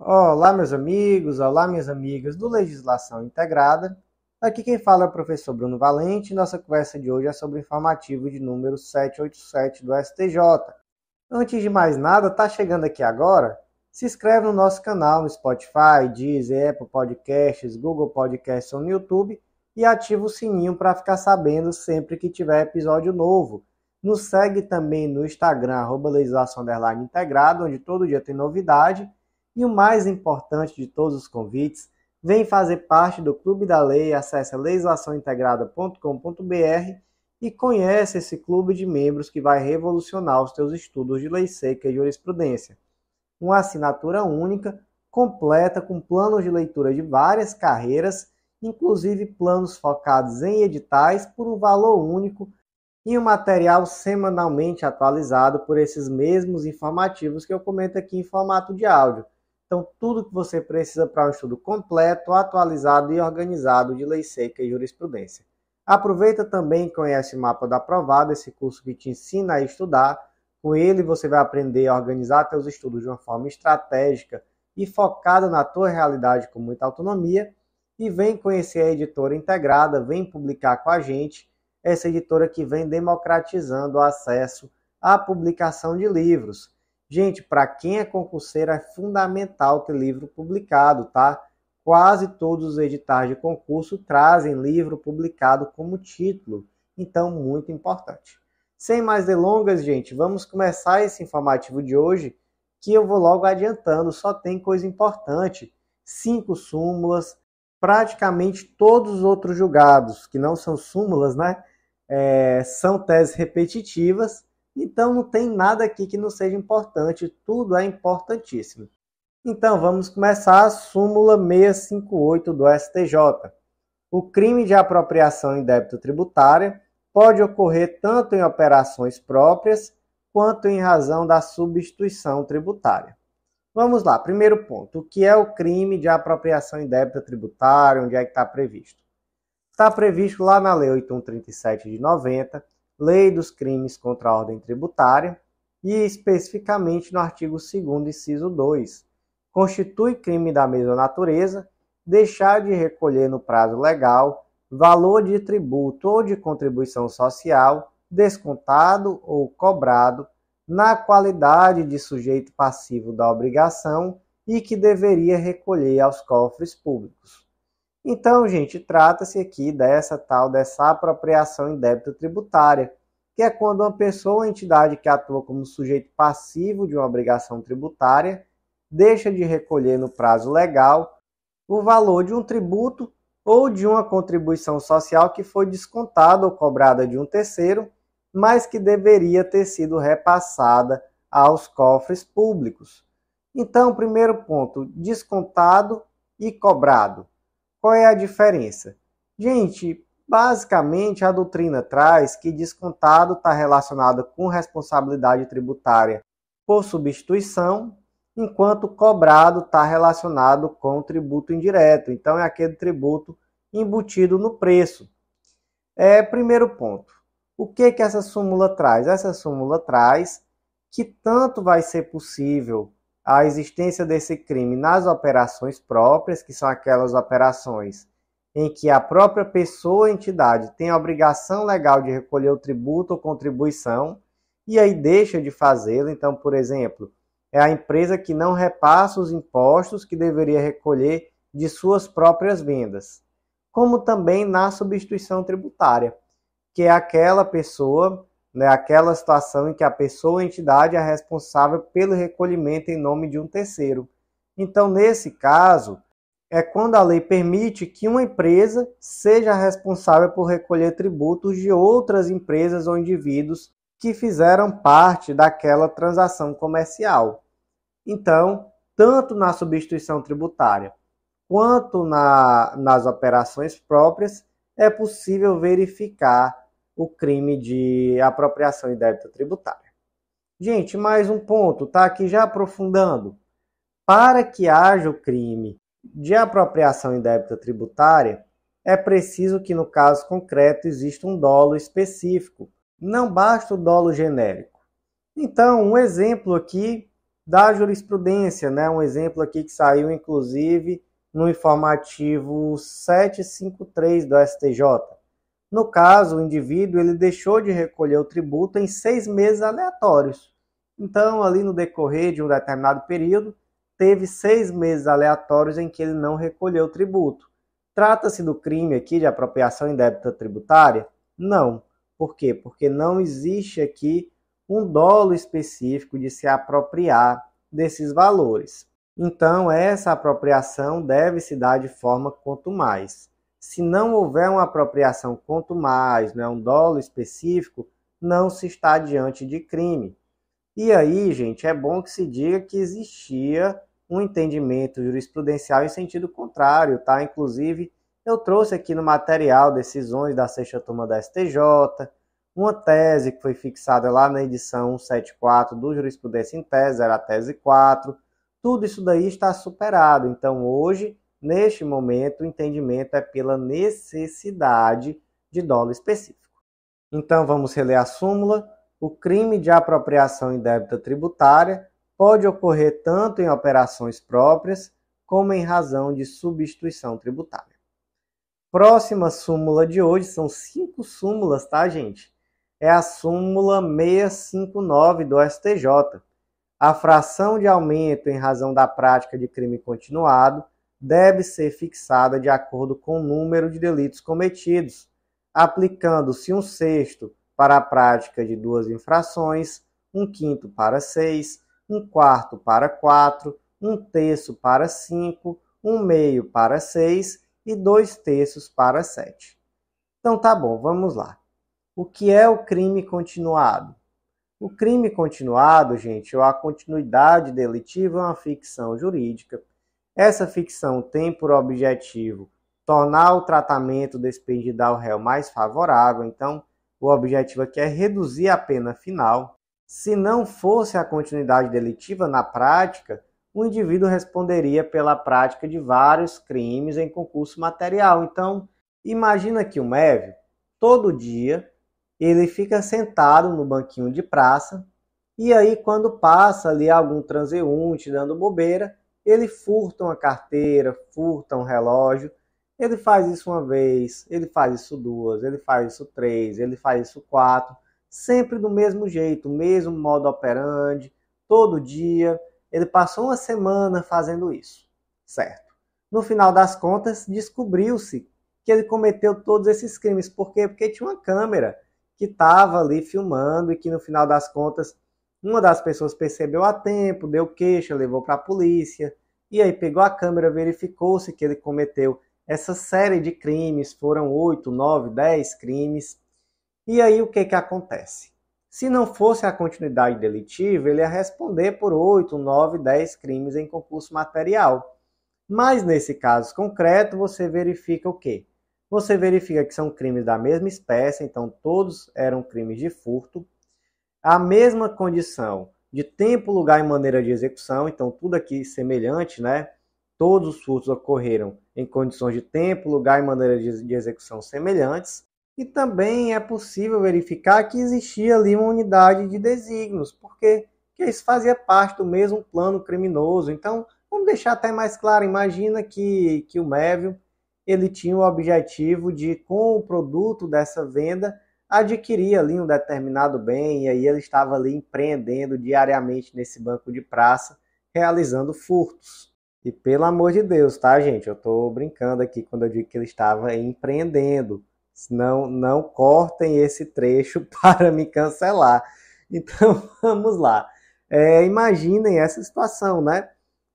Olá, meus amigos, olá, minhas amigas do Legislação Integrada. Aqui quem fala é o professor Bruno Valente. Nossa conversa de hoje é sobre o informativo de número 787 do STJ. Antes de mais nada, tá chegando aqui agora? Se inscreve no nosso canal no Spotify, Deezer, Apple Podcasts, Google Podcasts ou no YouTube e ativa o sininho para ficar sabendo sempre que tiver episódio novo. Nos segue também no Instagram, arroba legislação integrada, onde todo dia tem novidade e o mais importante de todos os convites, vem fazer parte do Clube da Lei, acesse legislaçãointegrada.com.br e conhece esse clube de membros que vai revolucionar os teus estudos de lei seca e jurisprudência. Uma assinatura única, completa, com planos de leitura de várias carreiras, inclusive planos focados em editais por um valor único e um material semanalmente atualizado por esses mesmos informativos que eu comento aqui em formato de áudio. Então, tudo que você precisa para um estudo completo, atualizado e organizado de lei seca e jurisprudência. Aproveita também e conhece o Mapa da Provada, esse curso que te ensina a estudar. Com ele você vai aprender a organizar seus estudos de uma forma estratégica e focada na tua realidade com muita autonomia. E vem conhecer a editora integrada, vem publicar com a gente, essa editora que vem democratizando o acesso à publicação de livros Gente, para quem é concurseiro é fundamental ter livro publicado, tá? Quase todos os editais de concurso trazem livro publicado como título, então muito importante. Sem mais delongas, gente, vamos começar esse informativo de hoje, que eu vou logo adiantando, só tem coisa importante. Cinco súmulas, praticamente todos os outros julgados, que não são súmulas, né? É, são teses repetitivas então não tem nada aqui que não seja importante, tudo é importantíssimo. Então vamos começar a súmula 658 do STJ. O crime de apropriação em débito tributário pode ocorrer tanto em operações próprias quanto em razão da substituição tributária. Vamos lá, primeiro ponto, o que é o crime de apropriação em débito tributário, onde é que está previsto? Está previsto lá na Lei 8137 de 90, Lei dos Crimes contra a Ordem Tributária, e especificamente no artigo 2, inciso 2, constitui crime da mesma natureza deixar de recolher no prazo legal valor de tributo ou de contribuição social descontado ou cobrado na qualidade de sujeito passivo da obrigação e que deveria recolher aos cofres públicos. Então, gente, trata-se aqui dessa tal dessa apropriação débito tributária, que é quando uma pessoa ou entidade que atua como sujeito passivo de uma obrigação tributária deixa de recolher no prazo legal o valor de um tributo ou de uma contribuição social que foi descontada ou cobrada de um terceiro, mas que deveria ter sido repassada aos cofres públicos. Então, primeiro ponto, descontado e cobrado. Qual é a diferença? Gente, basicamente a doutrina traz que descontado está relacionado com responsabilidade tributária por substituição, enquanto cobrado está relacionado com tributo indireto. Então é aquele tributo embutido no preço. É, primeiro ponto. O que que essa súmula traz? Essa súmula traz que tanto vai ser possível a existência desse crime nas operações próprias, que são aquelas operações em que a própria pessoa ou entidade tem a obrigação legal de recolher o tributo ou contribuição e aí deixa de fazê-lo. Então, por exemplo, é a empresa que não repassa os impostos que deveria recolher de suas próprias vendas, como também na substituição tributária, que é aquela pessoa né, aquela situação em que a pessoa ou entidade é responsável pelo recolhimento em nome de um terceiro. Então, nesse caso, é quando a lei permite que uma empresa seja responsável por recolher tributos de outras empresas ou indivíduos que fizeram parte daquela transação comercial. Então, tanto na substituição tributária quanto na, nas operações próprias, é possível verificar o crime de apropriação indébita tributária. Gente, mais um ponto, tá aqui já aprofundando. Para que haja o crime de apropriação indébita tributária, é preciso que no caso concreto exista um dolo específico, não basta o dolo genérico. Então, um exemplo aqui da jurisprudência, né? um exemplo aqui que saiu inclusive no informativo 753 do STJ. No caso, o indivíduo ele deixou de recolher o tributo em seis meses aleatórios. Então, ali no decorrer de um determinado período, teve seis meses aleatórios em que ele não recolheu o tributo. Trata-se do crime aqui de apropriação indébita tributária? Não. Por quê? Porque não existe aqui um dolo específico de se apropriar desses valores. Então, essa apropriação deve se dar de forma quanto mais se não houver uma apropriação quanto mais, né, um dolo específico, não se está diante de crime. E aí, gente, é bom que se diga que existia um entendimento jurisprudencial em sentido contrário, tá? Inclusive, eu trouxe aqui no material decisões da sexta turma da STJ, uma tese que foi fixada lá na edição 174 do Jurisprudência em Tese, era a tese 4. Tudo isso daí está superado. Então, hoje, Neste momento, o entendimento é pela necessidade de dolo específico. Então, vamos reler a súmula. O crime de apropriação em débita tributária pode ocorrer tanto em operações próprias como em razão de substituição tributária. Próxima súmula de hoje são cinco súmulas, tá, gente? É a súmula 659 do STJ. A fração de aumento em razão da prática de crime continuado deve ser fixada de acordo com o número de delitos cometidos, aplicando-se um sexto para a prática de duas infrações, um quinto para seis, um quarto para quatro, um terço para cinco, um meio para seis e dois terços para sete. Então tá bom, vamos lá. O que é o crime continuado? O crime continuado, gente, ou é a continuidade delitiva é uma ficção jurídica essa ficção tem por objetivo tornar o tratamento despendido ao réu mais favorável, então o objetivo aqui é reduzir a pena final. Se não fosse a continuidade delitiva na prática, o indivíduo responderia pela prática de vários crimes em concurso material. Então, imagina que o Mévio, todo dia, ele fica sentado no banquinho de praça, e aí quando passa ali algum transeunte dando bobeira, ele furta uma carteira, furta um relógio. Ele faz isso uma vez, ele faz isso duas, ele faz isso três, ele faz isso quatro. Sempre do mesmo jeito, mesmo modo operandi, todo dia. Ele passou uma semana fazendo isso, certo? No final das contas, descobriu-se que ele cometeu todos esses crimes. Por quê? Porque tinha uma câmera que estava ali filmando e que no final das contas uma das pessoas percebeu a tempo, deu queixa, levou para a polícia. E aí pegou a câmera, verificou-se que ele cometeu essa série de crimes, foram 8, 9, 10 crimes. E aí o que, que acontece? Se não fosse a continuidade delitiva, ele ia responder por 8, 9, 10 crimes em concurso material. Mas nesse caso concreto, você verifica o quê? Você verifica que são crimes da mesma espécie, então todos eram crimes de furto. A mesma condição de tempo, lugar e maneira de execução, então tudo aqui semelhante, né? Todos os furtos ocorreram em condições de tempo, lugar e maneira de execução semelhantes. E também é possível verificar que existia ali uma unidade de desígnios, porque isso fazia parte do mesmo plano criminoso. Então, vamos deixar até mais claro, imagina que, que o Mévio ele tinha o objetivo de, com o produto dessa venda, adquiria ali um determinado bem e aí ele estava ali empreendendo diariamente nesse banco de praça, realizando furtos. E pelo amor de Deus, tá, gente? Eu estou brincando aqui quando eu digo que ele estava empreendendo. Não, não cortem esse trecho para me cancelar. Então vamos lá. É, imaginem essa situação, né?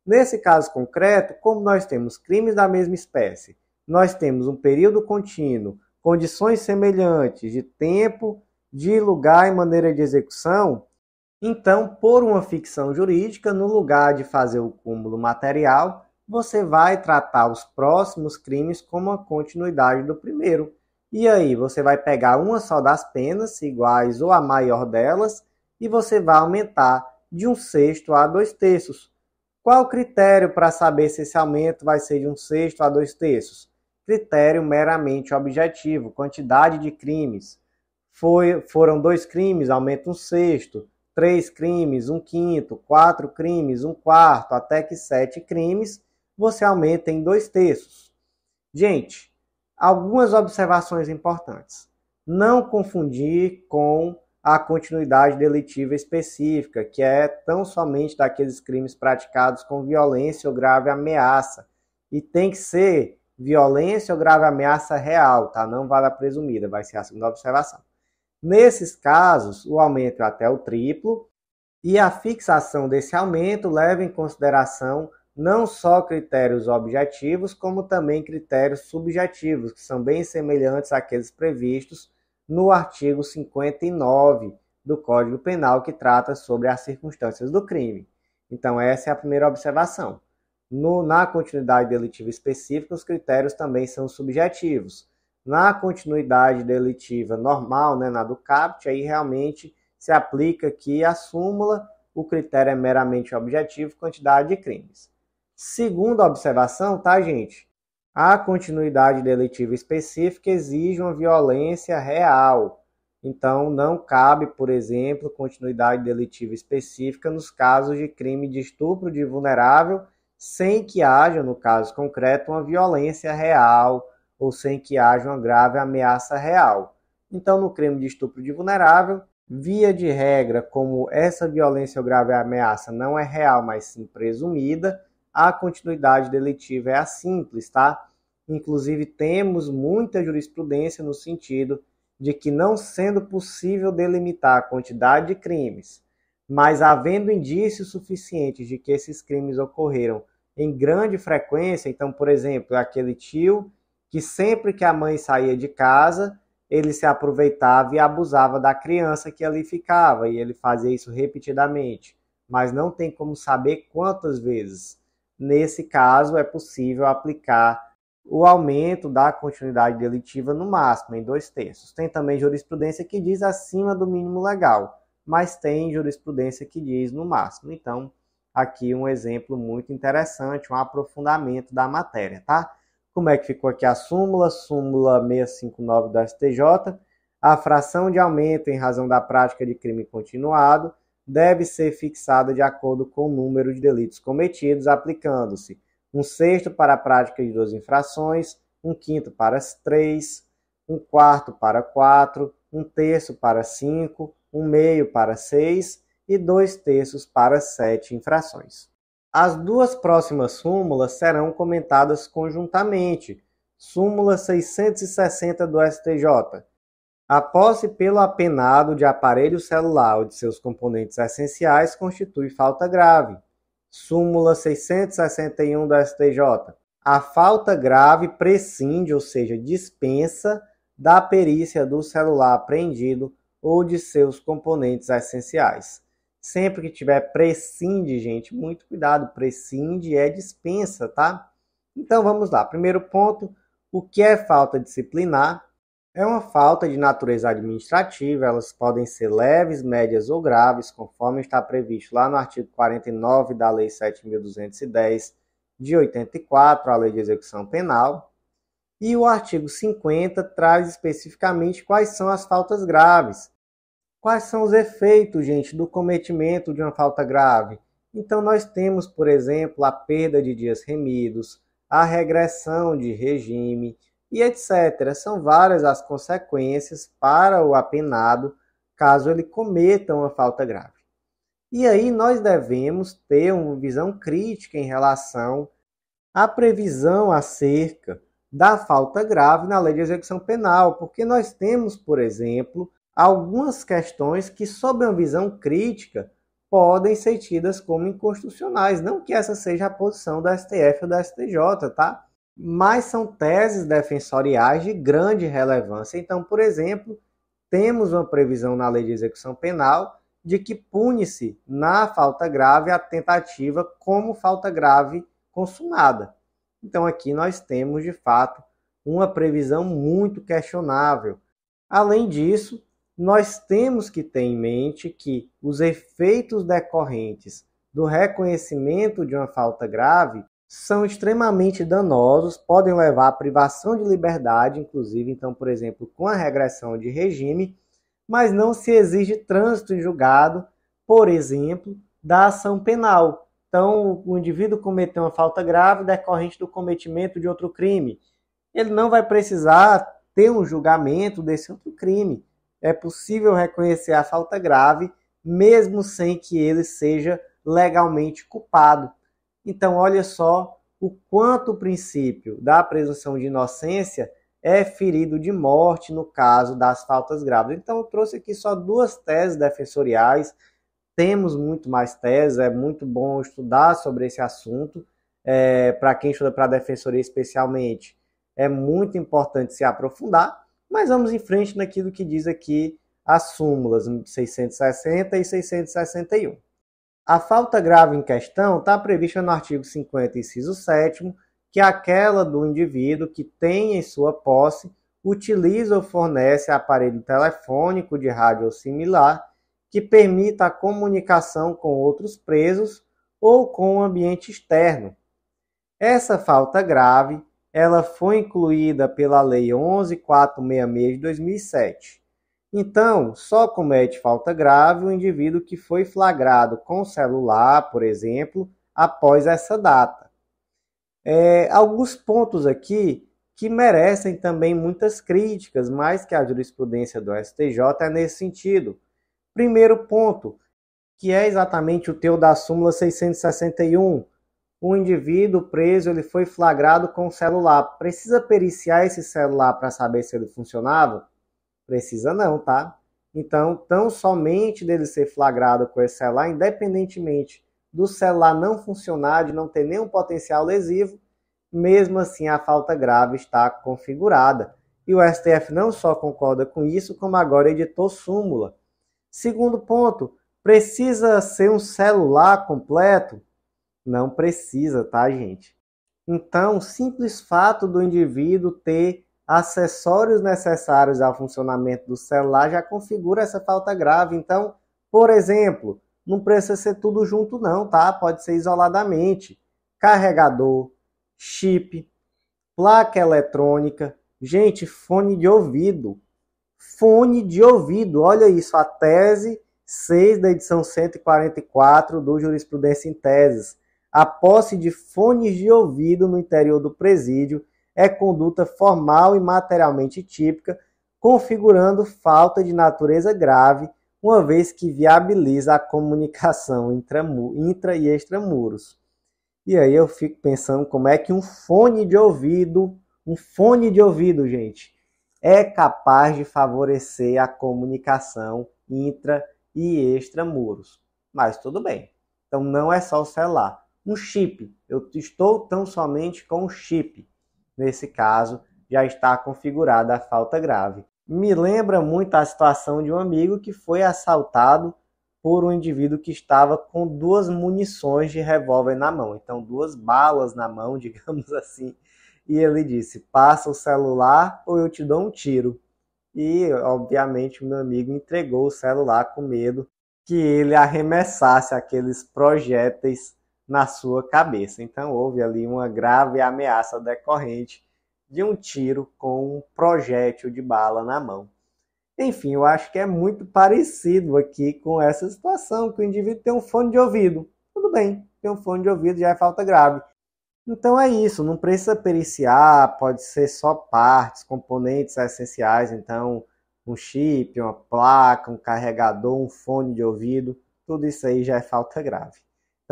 Nesse caso concreto, como nós temos crimes da mesma espécie, nós temos um período contínuo condições semelhantes de tempo, de lugar e maneira de execução, então, por uma ficção jurídica, no lugar de fazer o cúmulo material, você vai tratar os próximos crimes como a continuidade do primeiro. E aí, você vai pegar uma só das penas, iguais ou a maior delas, e você vai aumentar de um sexto a dois terços. Qual o critério para saber se esse aumento vai ser de um sexto a dois terços? critério meramente objetivo, quantidade de crimes. Foi, foram dois crimes, aumenta um sexto, três crimes, um quinto, quatro crimes, um quarto, até que sete crimes, você aumenta em dois terços. Gente, algumas observações importantes. Não confundir com a continuidade delitiva específica, que é tão somente daqueles crimes praticados com violência ou grave ameaça. E tem que ser violência ou grave ameaça real, tá? Não vale a presumida, vai ser a segunda observação. Nesses casos, o aumento é até o triplo e a fixação desse aumento leva em consideração não só critérios objetivos, como também critérios subjetivos, que são bem semelhantes àqueles previstos no artigo 59 do Código Penal, que trata sobre as circunstâncias do crime. Então, essa é a primeira observação. No, na continuidade delitiva específica, os critérios também são subjetivos. Na continuidade delitiva normal, né, na do CAPT, aí realmente se aplica que a súmula, o critério é meramente objetivo, quantidade de crimes. Segunda observação, tá, gente? A continuidade delitiva específica exige uma violência real. Então, não cabe, por exemplo, continuidade delitiva específica nos casos de crime de estupro de vulnerável sem que haja, no caso concreto, uma violência real ou sem que haja uma grave ameaça real. Então, no crime de estupro de vulnerável, via de regra, como essa violência ou grave ameaça não é real, mas sim presumida, a continuidade delitiva é a simples, tá? Inclusive, temos muita jurisprudência no sentido de que, não sendo possível delimitar a quantidade de crimes, mas havendo indícios suficientes de que esses crimes ocorreram em grande frequência. Então, por exemplo, aquele tio que sempre que a mãe saía de casa, ele se aproveitava e abusava da criança que ali ficava, e ele fazia isso repetidamente, mas não tem como saber quantas vezes. Nesse caso, é possível aplicar o aumento da continuidade delitiva no máximo, em dois terços. Tem também jurisprudência que diz acima do mínimo legal, mas tem jurisprudência que diz no máximo. Então, aqui um exemplo muito interessante, um aprofundamento da matéria, tá? Como é que ficou aqui a súmula? Súmula 659 do STJ. A fração de aumento em razão da prática de crime continuado deve ser fixada de acordo com o número de delitos cometidos, aplicando-se um sexto para a prática de duas infrações, um quinto para três, um quarto para quatro, um terço para cinco, um meio para seis e dois terços para sete infrações. As duas próximas súmulas serão comentadas conjuntamente. Súmula 660 do STJ. A posse pelo apenado de aparelho celular ou de seus componentes essenciais constitui falta grave. Súmula 661 do STJ. A falta grave prescinde, ou seja, dispensa da perícia do celular apreendido ou de seus componentes essenciais. Sempre que tiver prescinde, gente, muito cuidado. Prescinde é dispensa, tá? Então vamos lá. Primeiro ponto: o que é falta disciplinar? É uma falta de natureza administrativa, elas podem ser leves, médias ou graves, conforme está previsto lá no artigo 49 da Lei 7.210 de 84, a Lei de Execução Penal. E o artigo 50 traz especificamente quais são as faltas graves, Quais são os efeitos, gente, do cometimento de uma falta grave? Então, nós temos, por exemplo, a perda de dias remidos, a regressão de regime e etc. São várias as consequências para o apenado caso ele cometa uma falta grave. E aí nós devemos ter uma visão crítica em relação à previsão acerca da falta grave na lei de execução penal, porque nós temos, por exemplo, algumas questões que, sob uma visão crítica, podem ser tidas como inconstitucionais. Não que essa seja a posição do STF ou do STJ, tá? Mas são teses defensoriais de grande relevância. Então, por exemplo, temos uma previsão na lei de execução penal de que pune-se na falta grave a tentativa como falta grave consumada. Então, aqui nós temos de fato uma previsão muito questionável. Além disso, nós temos que ter em mente que os efeitos decorrentes do reconhecimento de uma falta grave são extremamente danosos, podem levar à privação de liberdade, inclusive, então, por exemplo, com a regressão de regime, mas não se exige trânsito em julgado, por exemplo, da ação penal. Então, o indivíduo cometeu uma falta grave decorrente do cometimento de outro crime. Ele não vai precisar ter um julgamento desse outro crime é possível reconhecer a falta grave, mesmo sem que ele seja legalmente culpado. Então, olha só o quanto o princípio da presunção de inocência é ferido de morte no caso das faltas graves. Então, eu trouxe aqui só duas teses defensoriais. Temos muito mais teses, é muito bom estudar sobre esse assunto. É, para quem estuda para a defensoria, especialmente, é muito importante se aprofundar. Mas vamos em frente naquilo que diz aqui as súmulas 660 e 661. A falta grave em questão está prevista no artigo 50, inciso 7, que é aquela do indivíduo que tem em sua posse, utiliza ou fornece aparelho telefônico de rádio ou similar que permita a comunicação com outros presos ou com o ambiente externo. Essa falta grave ela foi incluída pela Lei 11.466 de 2007. Então, só comete falta grave o indivíduo que foi flagrado com celular, por exemplo, após essa data. É, alguns pontos aqui que merecem também muitas críticas, mais que a jurisprudência do STJ é nesse sentido. Primeiro ponto, que é exatamente o teu da súmula 661, o indivíduo preso ele foi flagrado com o celular. Precisa periciar esse celular para saber se ele funcionava? Precisa não, tá? Então, tão somente dele ser flagrado com esse celular, independentemente do celular não funcionar, de não ter nenhum potencial lesivo, mesmo assim a falta grave está configurada. E o STF não só concorda com isso, como agora editou súmula. Segundo ponto, precisa ser um celular completo? Não precisa, tá, gente? Então, o simples fato do indivíduo ter acessórios necessários ao funcionamento do celular já configura essa falta grave. Então, por exemplo, não precisa ser tudo junto não, tá? Pode ser isoladamente. Carregador, chip, placa eletrônica, gente, fone de ouvido. Fone de ouvido, olha isso, a tese 6 da edição 144 do Jurisprudência em Teses a posse de fones de ouvido no interior do presídio é conduta formal e materialmente típica, configurando falta de natureza grave, uma vez que viabiliza a comunicação intra e extramuros. E aí eu fico pensando como é que um fone de ouvido, um fone de ouvido, gente, é capaz de favorecer a comunicação intra e extramuros. Mas tudo bem. Então não é só o celular um chip. Eu estou tão somente com um chip. Nesse caso, já está configurada a falta grave. Me lembra muito a situação de um amigo que foi assaltado por um indivíduo que estava com duas munições de revólver na mão, então duas balas na mão, digamos assim. E ele disse: "Passa o celular ou eu te dou um tiro". E, obviamente, o meu amigo entregou o celular com medo que ele arremessasse aqueles projéteis na sua cabeça. Então houve ali uma grave ameaça decorrente de um tiro com um projétil de bala na mão. Enfim, eu acho que é muito parecido aqui com essa situação, que o indivíduo tem um fone de ouvido. Tudo bem, tem um fone de ouvido já é falta grave. Então é isso, não precisa periciar, pode ser só partes, componentes essenciais, então um chip, uma placa, um carregador, um fone de ouvido, tudo isso aí já é falta grave.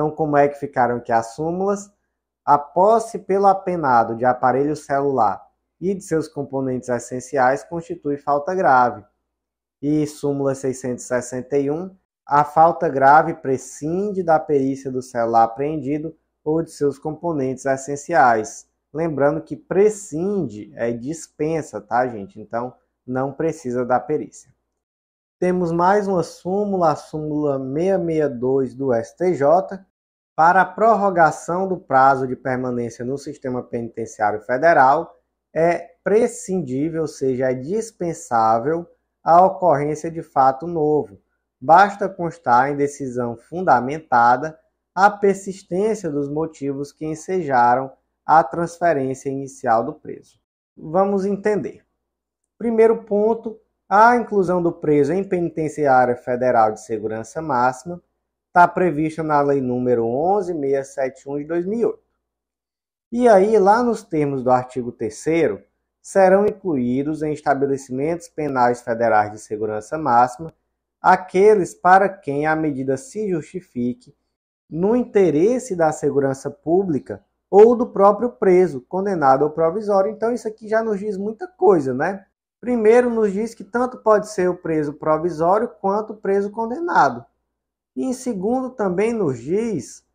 Então, como é que ficaram aqui as súmulas? A posse pelo apenado de aparelho celular e de seus componentes essenciais constitui falta grave. E súmula 661, a falta grave prescinde da perícia do celular apreendido ou de seus componentes essenciais. Lembrando que prescinde é dispensa, tá, gente? Então, não precisa da perícia. Temos mais uma súmula, a súmula 662 do STJ, para a prorrogação do prazo de permanência no sistema penitenciário federal é prescindível, ou seja, é dispensável a ocorrência de fato novo. Basta constar em decisão fundamentada a persistência dos motivos que ensejaram a transferência inicial do preso. Vamos entender. Primeiro ponto, a inclusão do preso em penitenciária federal de segurança máxima está previsto na Lei número 11671 de 2008. E aí, lá nos termos do artigo 3 serão incluídos em estabelecimentos penais federais de segurança máxima aqueles para quem a medida se justifique no interesse da segurança pública ou do próprio preso, condenado ou provisório. Então, isso aqui já nos diz muita coisa, né? Primeiro, nos diz que tanto pode ser o preso provisório quanto o preso condenado. E em segundo, também nos diz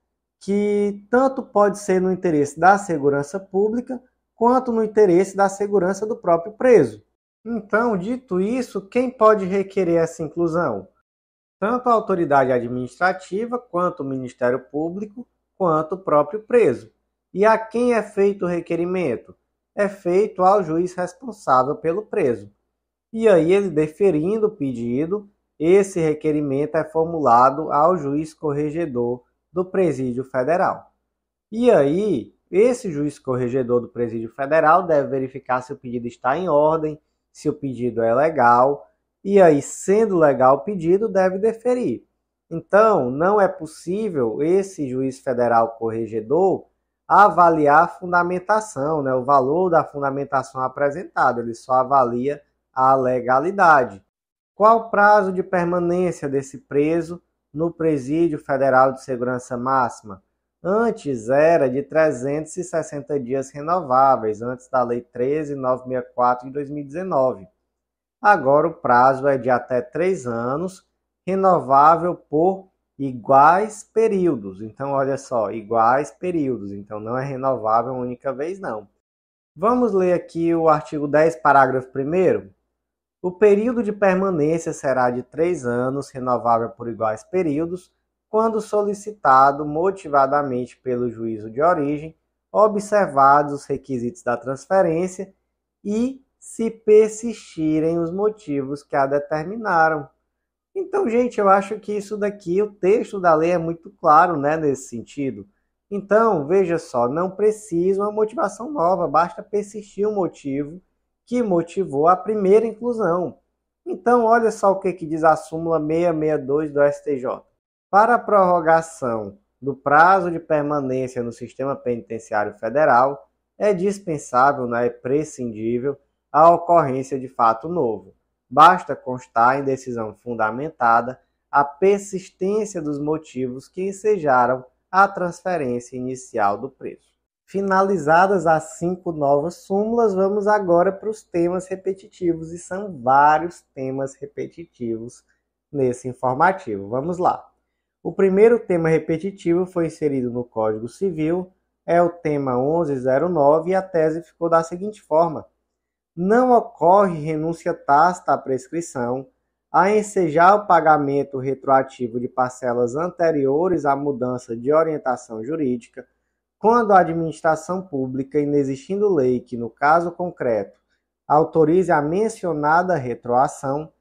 que tanto pode ser no interesse da segurança pública quanto no interesse da segurança do próprio preso. Então, dito isso, quem pode requerer essa inclusão? Tanto a autoridade administrativa, quanto o Ministério Público, quanto o próprio preso. E a quem é feito o requerimento? É feito ao juiz responsável pelo preso. E aí ele deferindo o pedido, esse requerimento é formulado ao juiz corregedor do Presídio Federal. E aí, esse juiz corregedor do Presídio Federal deve verificar se o pedido está em ordem, se o pedido é legal, e aí, sendo legal o pedido, deve deferir. Então, não é possível esse juiz federal corregedor avaliar a fundamentação, né, o valor da fundamentação apresentada, ele só avalia a legalidade. Qual o prazo de permanência desse preso no Presídio Federal de Segurança Máxima? Antes era de 360 dias renováveis, antes da Lei 13964 de 2019. Agora o prazo é de até três anos, renovável por iguais períodos. Então, olha só, iguais períodos. Então, não é renovável uma única vez, não. Vamos ler aqui o artigo 10, parágrafo 1. O período de permanência será de três anos, renovável por iguais períodos, quando solicitado motivadamente pelo juízo de origem, observados os requisitos da transferência e se persistirem os motivos que a determinaram. Então, gente, eu acho que isso daqui, o texto da lei é muito claro, né, nesse sentido. Então, veja só, não precisa uma motivação nova, basta persistir o motivo que motivou a primeira inclusão. Então, olha só o que, que diz a súmula 662 do STJ. Para a prorrogação do prazo de permanência no sistema penitenciário federal, é dispensável, não né, é prescindível, a ocorrência de fato novo. Basta constar em decisão fundamentada a persistência dos motivos que ensejaram a transferência inicial do preso. Finalizadas as cinco novas súmulas, vamos agora para os temas repetitivos, e são vários temas repetitivos nesse informativo. Vamos lá. O primeiro tema repetitivo foi inserido no Código Civil, é o tema 1109, e a tese ficou da seguinte forma: Não ocorre renúncia tácita à prescrição a ensejar o pagamento retroativo de parcelas anteriores à mudança de orientação jurídica quando a administração pública, inexistindo lei que, no caso concreto, autorize a mencionada retroação,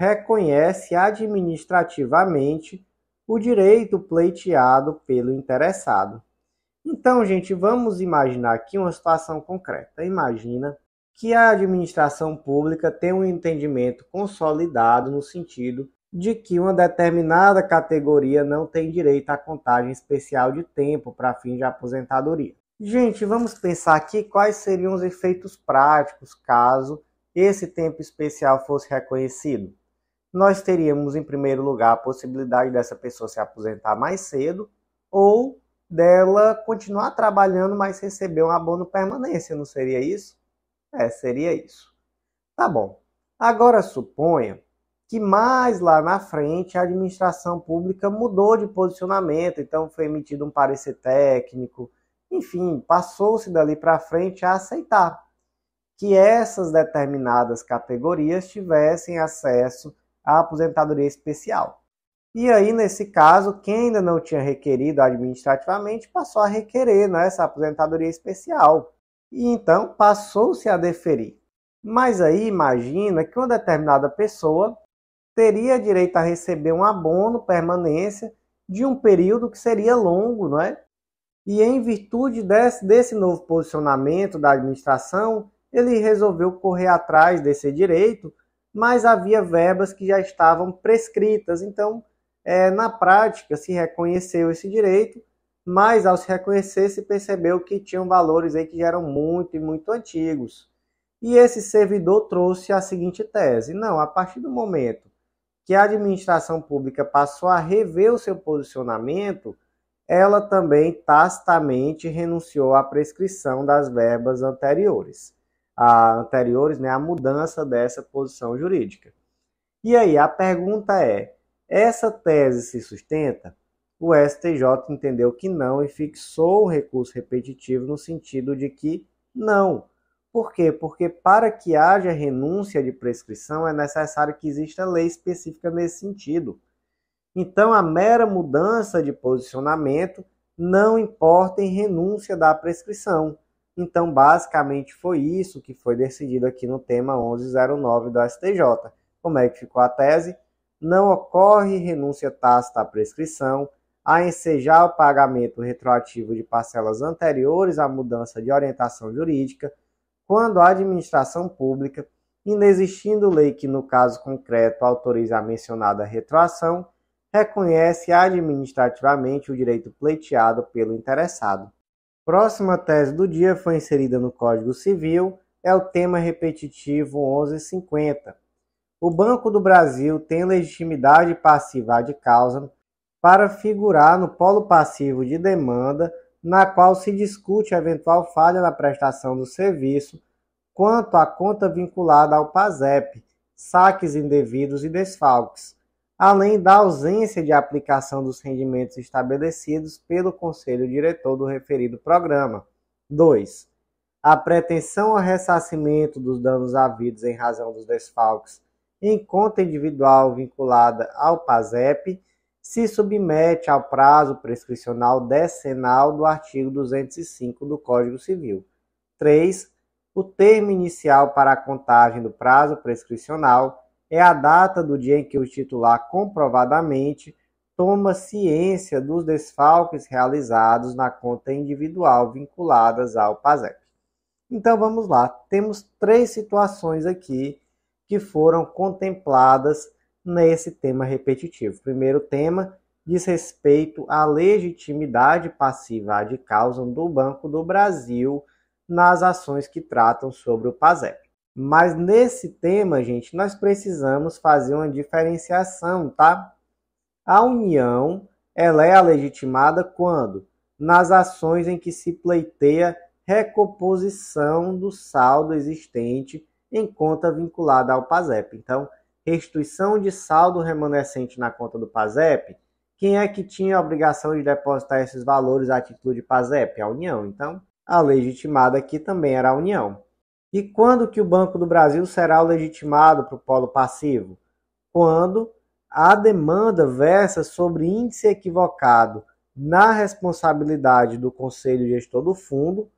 reconhece administrativamente o direito pleiteado pelo interessado. Então, gente, vamos imaginar aqui uma situação concreta. Imagina que a administração pública tem um entendimento consolidado no sentido de que uma determinada categoria não tem direito à contagem especial de tempo para fim de aposentadoria. Gente, vamos pensar aqui quais seriam os efeitos práticos caso esse tempo especial fosse reconhecido. Nós teríamos, em primeiro lugar, a possibilidade dessa pessoa se aposentar mais cedo ou dela continuar trabalhando, mas receber um abono permanência, não seria isso? É, seria isso. Tá bom. Agora suponha que mais lá na frente a administração pública mudou de posicionamento, então foi emitido um parecer técnico, enfim, passou-se dali para frente a aceitar que essas determinadas categorias tivessem acesso à aposentadoria especial. E aí, nesse caso, quem ainda não tinha requerido administrativamente passou a requerer né, essa aposentadoria especial. E então passou-se a deferir. Mas aí imagina que uma determinada pessoa teria direito a receber um abono permanência de um período que seria longo, não é? E em virtude desse, desse novo posicionamento da administração, ele resolveu correr atrás desse direito, mas havia verbas que já estavam prescritas. Então, é, na prática, se reconheceu esse direito, mas ao se reconhecer, se percebeu que tinham valores aí que já eram muito e muito antigos. E esse servidor trouxe a seguinte tese: não, a partir do momento que a administração pública passou a rever o seu posicionamento, ela também tacitamente renunciou à prescrição das verbas anteriores, a, anteriores, né, a mudança dessa posição jurídica. E aí a pergunta é: essa tese se sustenta? O STJ entendeu que não e fixou o recurso repetitivo no sentido de que não. Por quê? Porque para que haja renúncia de prescrição é necessário que exista lei específica nesse sentido. Então, a mera mudança de posicionamento não importa em renúncia da prescrição. Então, basicamente, foi isso que foi decidido aqui no tema 1109 do STJ. Como é que ficou a tese? Não ocorre renúncia tácita à prescrição, a ensejar o pagamento retroativo de parcelas anteriores à mudança de orientação jurídica quando a administração pública, inexistindo lei que, no caso concreto, autorize a mencionada retroação, reconhece administrativamente o direito pleiteado pelo interessado. Próxima tese do dia foi inserida no Código Civil, é o tema repetitivo 1150. O Banco do Brasil tem legitimidade passiva de causa para figurar no polo passivo de demanda na qual se discute a eventual falha na prestação do serviço quanto à conta vinculada ao PASEP, saques indevidos e desfalques, além da ausência de aplicação dos rendimentos estabelecidos pelo Conselho Diretor do referido programa. 2. A pretensão ao ressarcimento dos danos havidos em razão dos desfalques em conta individual vinculada ao PASEP se submete ao prazo prescricional decenal do artigo 205 do Código Civil. 3. O termo inicial para a contagem do prazo prescricional é a data do dia em que o titular comprovadamente toma ciência dos desfalques realizados na conta individual vinculadas ao PASEP. Então vamos lá, temos três situações aqui que foram contempladas nesse tema repetitivo. Primeiro tema diz respeito à legitimidade passiva de causa do Banco do Brasil nas ações que tratam sobre o PASEP. Mas nesse tema, gente, nós precisamos fazer uma diferenciação, tá? A União, ela é legitimada quando nas ações em que se pleiteia recomposição do saldo existente em conta vinculada ao PASEP. Então, restituição de saldo remanescente na conta do PASEP, quem é que tinha a obrigação de depositar esses valores a título de PASEP? A União. Então, a legitimada aqui também era a União. E quando que o Banco do Brasil será o legitimado para o polo passivo? Quando a demanda versa sobre índice equivocado na responsabilidade do Conselho Gestor do Fundo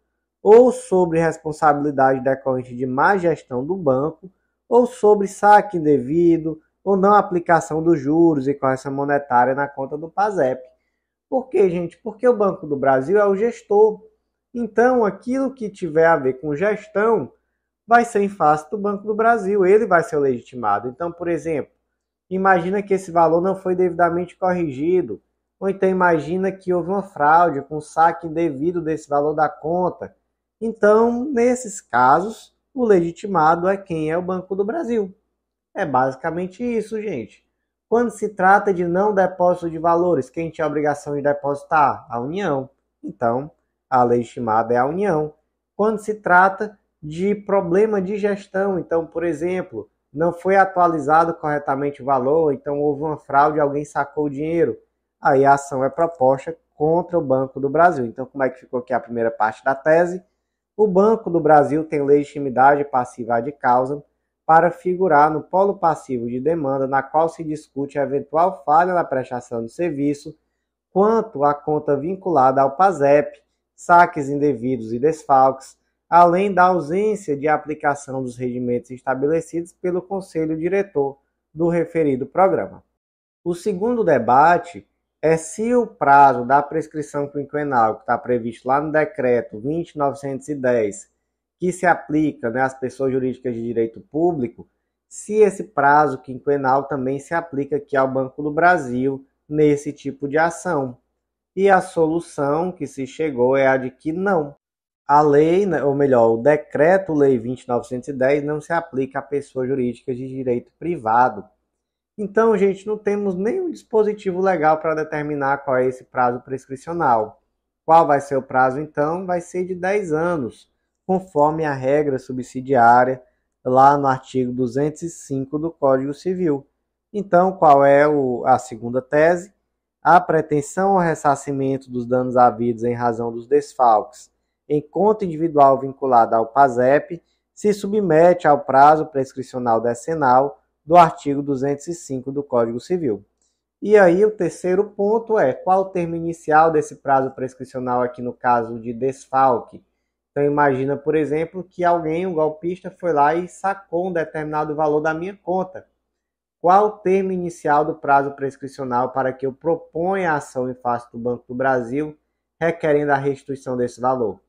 ou sobre responsabilidade decorrente de má gestão do banco ou sobre saque indevido ou não aplicação dos juros e correção monetária na conta do PASEP. Por quê, gente? Porque o Banco do Brasil é o gestor. Então, aquilo que tiver a ver com gestão vai ser em face do Banco do Brasil, ele vai ser o legitimado. Então, por exemplo, imagina que esse valor não foi devidamente corrigido, ou então imagina que houve uma fraude com saque indevido desse valor da conta. Então, nesses casos, o legitimado é quem é o Banco do Brasil. É basicamente isso, gente. Quando se trata de não depósito de valores, quem tinha a obrigação de depositar? A União. Então, a legitimada é a União. Quando se trata de problema de gestão, então, por exemplo, não foi atualizado corretamente o valor, então houve uma fraude, alguém sacou o dinheiro, aí a ação é proposta contra o Banco do Brasil. Então, como é que ficou aqui a primeira parte da tese? O Banco do Brasil tem legitimidade passiva de causa para figurar no polo passivo de demanda, na qual se discute a eventual falha na prestação do serviço quanto à conta vinculada ao PASEP, saques indevidos e desfalques, além da ausência de aplicação dos regimentos estabelecidos pelo Conselho Diretor do referido programa. O segundo debate é se o prazo da prescrição quinquenal que está previsto lá no decreto 2910, que se aplica né, às pessoas jurídicas de direito público, se esse prazo quinquenal também se aplica aqui ao Banco do Brasil nesse tipo de ação. E a solução que se chegou é a de que não. A lei, né, ou melhor, o decreto-lei 2910 não se aplica a pessoas jurídicas de direito privado então, gente, não temos nenhum dispositivo legal para determinar qual é esse prazo prescricional. Qual vai ser o prazo, então? Vai ser de 10 anos, conforme a regra subsidiária lá no artigo 205 do Código Civil. Então, qual é o, a segunda tese? A pretensão ao ressarcimento dos danos havidos em razão dos desfalques em conta individual vinculada ao PASEP se submete ao prazo prescricional decenal do artigo 205 do Código Civil. E aí o terceiro ponto é qual o termo inicial desse prazo prescricional aqui no caso de desfalque. Então imagina, por exemplo, que alguém, um golpista, foi lá e sacou um determinado valor da minha conta. Qual o termo inicial do prazo prescricional para que eu proponha a ação em face do Banco do Brasil requerendo a restituição desse valor?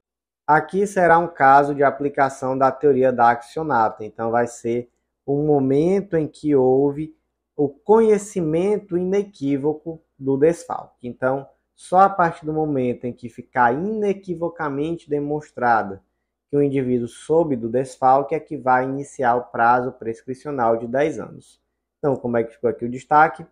Aqui será um caso de aplicação da teoria da accionata, então vai ser o momento em que houve o conhecimento inequívoco do desfalque. Então, só a partir do momento em que ficar inequivocamente demonstrado que o indivíduo soube do desfalque é que vai iniciar o prazo prescricional de 10 anos. Então, como é que ficou aqui o destaque?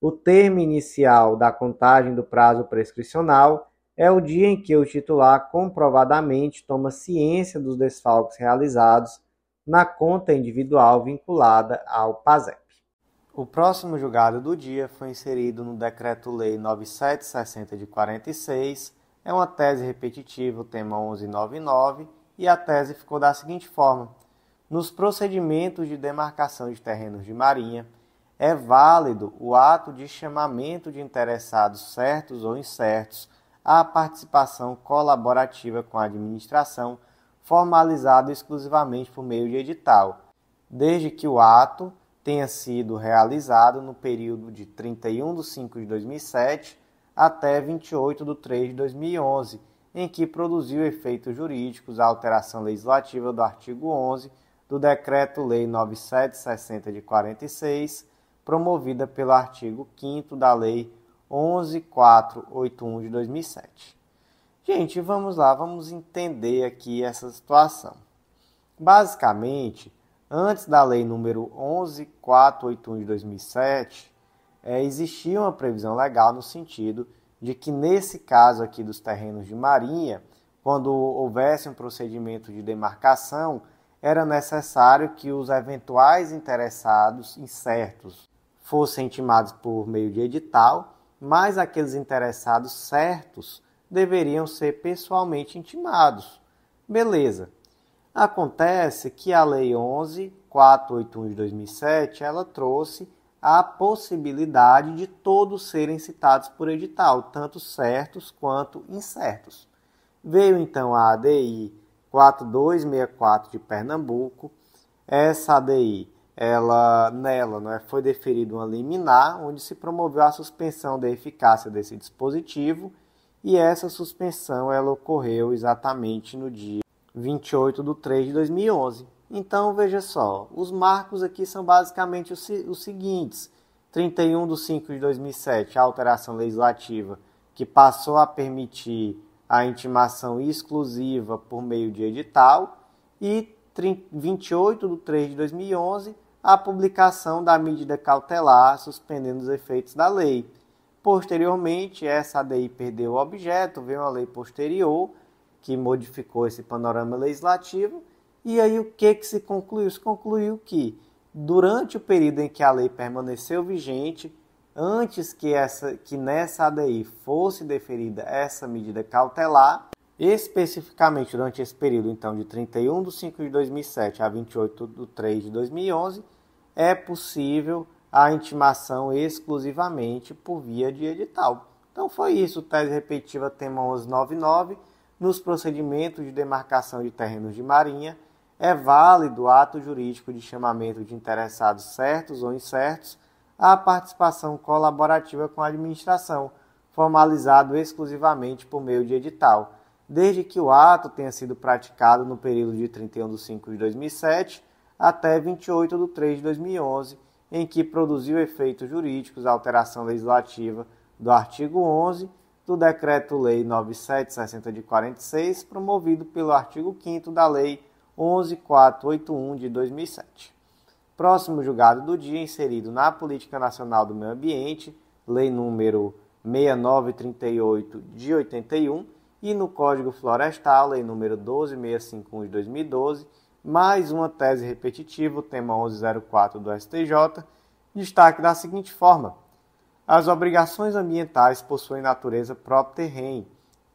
O termo inicial da contagem do prazo prescricional é o dia em que o titular comprovadamente toma ciência dos desfalques realizados na conta individual vinculada ao PASEP. O próximo julgado do dia foi inserido no Decreto-Lei 9760 de 46, é uma tese repetitiva, o tema 1199, e a tese ficou da seguinte forma: Nos procedimentos de demarcação de terrenos de marinha, é válido o ato de chamamento de interessados certos ou incertos à participação colaborativa com a administração formalizado exclusivamente por meio de edital, desde que o ato tenha sido realizado no período de 31 de 5 de 2007 até 28 de 3 de 2011, em que produziu efeitos jurídicos a alteração legislativa do artigo 11 do Decreto-Lei 9760 de 46, promovida pelo artigo 5 da Lei 11481 de 2007. Gente, vamos lá, vamos entender aqui essa situação. Basicamente, antes da lei número 11481 de 2007, é, existia uma previsão legal no sentido de que nesse caso aqui dos terrenos de marinha, quando houvesse um procedimento de demarcação, era necessário que os eventuais interessados incertos fossem intimados por meio de edital, mas aqueles interessados certos deveriam ser pessoalmente intimados. Beleza. Acontece que a Lei 11481 de 2007, ela trouxe a possibilidade de todos serem citados por edital, tanto certos quanto incertos. Veio então a ADI 4264 de Pernambuco. Essa ADI, ela nela, não é, foi deferida uma liminar onde se promoveu a suspensão da eficácia desse dispositivo e essa suspensão ela ocorreu exatamente no dia 28 de 3 de 2011. Então veja só, os marcos aqui são basicamente os, os seguintes: 31 de 5 de 2007, a alteração legislativa que passou a permitir a intimação exclusiva por meio de edital, e 30, 28 de 3 de 2011, a publicação da medida cautelar suspendendo os efeitos da lei. Posteriormente, essa ADI perdeu o objeto, veio uma lei posterior que modificou esse panorama legislativo. E aí o que, que se concluiu? Se concluiu que durante o período em que a lei permaneceu vigente, antes que, essa, que nessa ADI fosse deferida essa medida cautelar, especificamente durante esse período então de 31 de 5 de 2007 a 28 de 3 de 2011, é possível a intimação exclusivamente por via de edital. Então foi isso, tese repetitiva tema 1199, nos procedimentos de demarcação de terrenos de marinha, é válido o ato jurídico de chamamento de interessados certos ou incertos à participação colaborativa com a administração, formalizado exclusivamente por meio de edital, desde que o ato tenha sido praticado no período de 31 de 5 de 2007 até 28 de 3 de 2011, em que produziu efeitos jurídicos a alteração legislativa do artigo 11 do Decreto-Lei 9760 de 46, promovido pelo artigo 5 da Lei 11481 de 2007. Próximo julgado do dia inserido na Política Nacional do Meio Ambiente, Lei número 6938 de 81 e no Código Florestal, Lei número 12651 de 2012 mais uma tese repetitiva, o tema 1104 do STJ, destaque da seguinte forma: as obrigações ambientais possuem natureza própria terreno,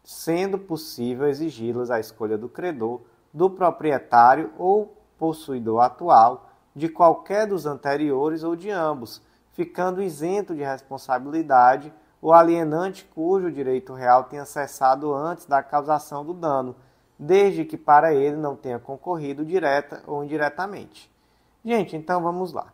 sendo possível exigi-las à escolha do credor, do proprietário ou possuidor atual, de qualquer dos anteriores ou de ambos, ficando isento de responsabilidade o alienante cujo direito real tenha cessado antes da causação do dano desde que para ele não tenha concorrido direta ou indiretamente. Gente, então vamos lá.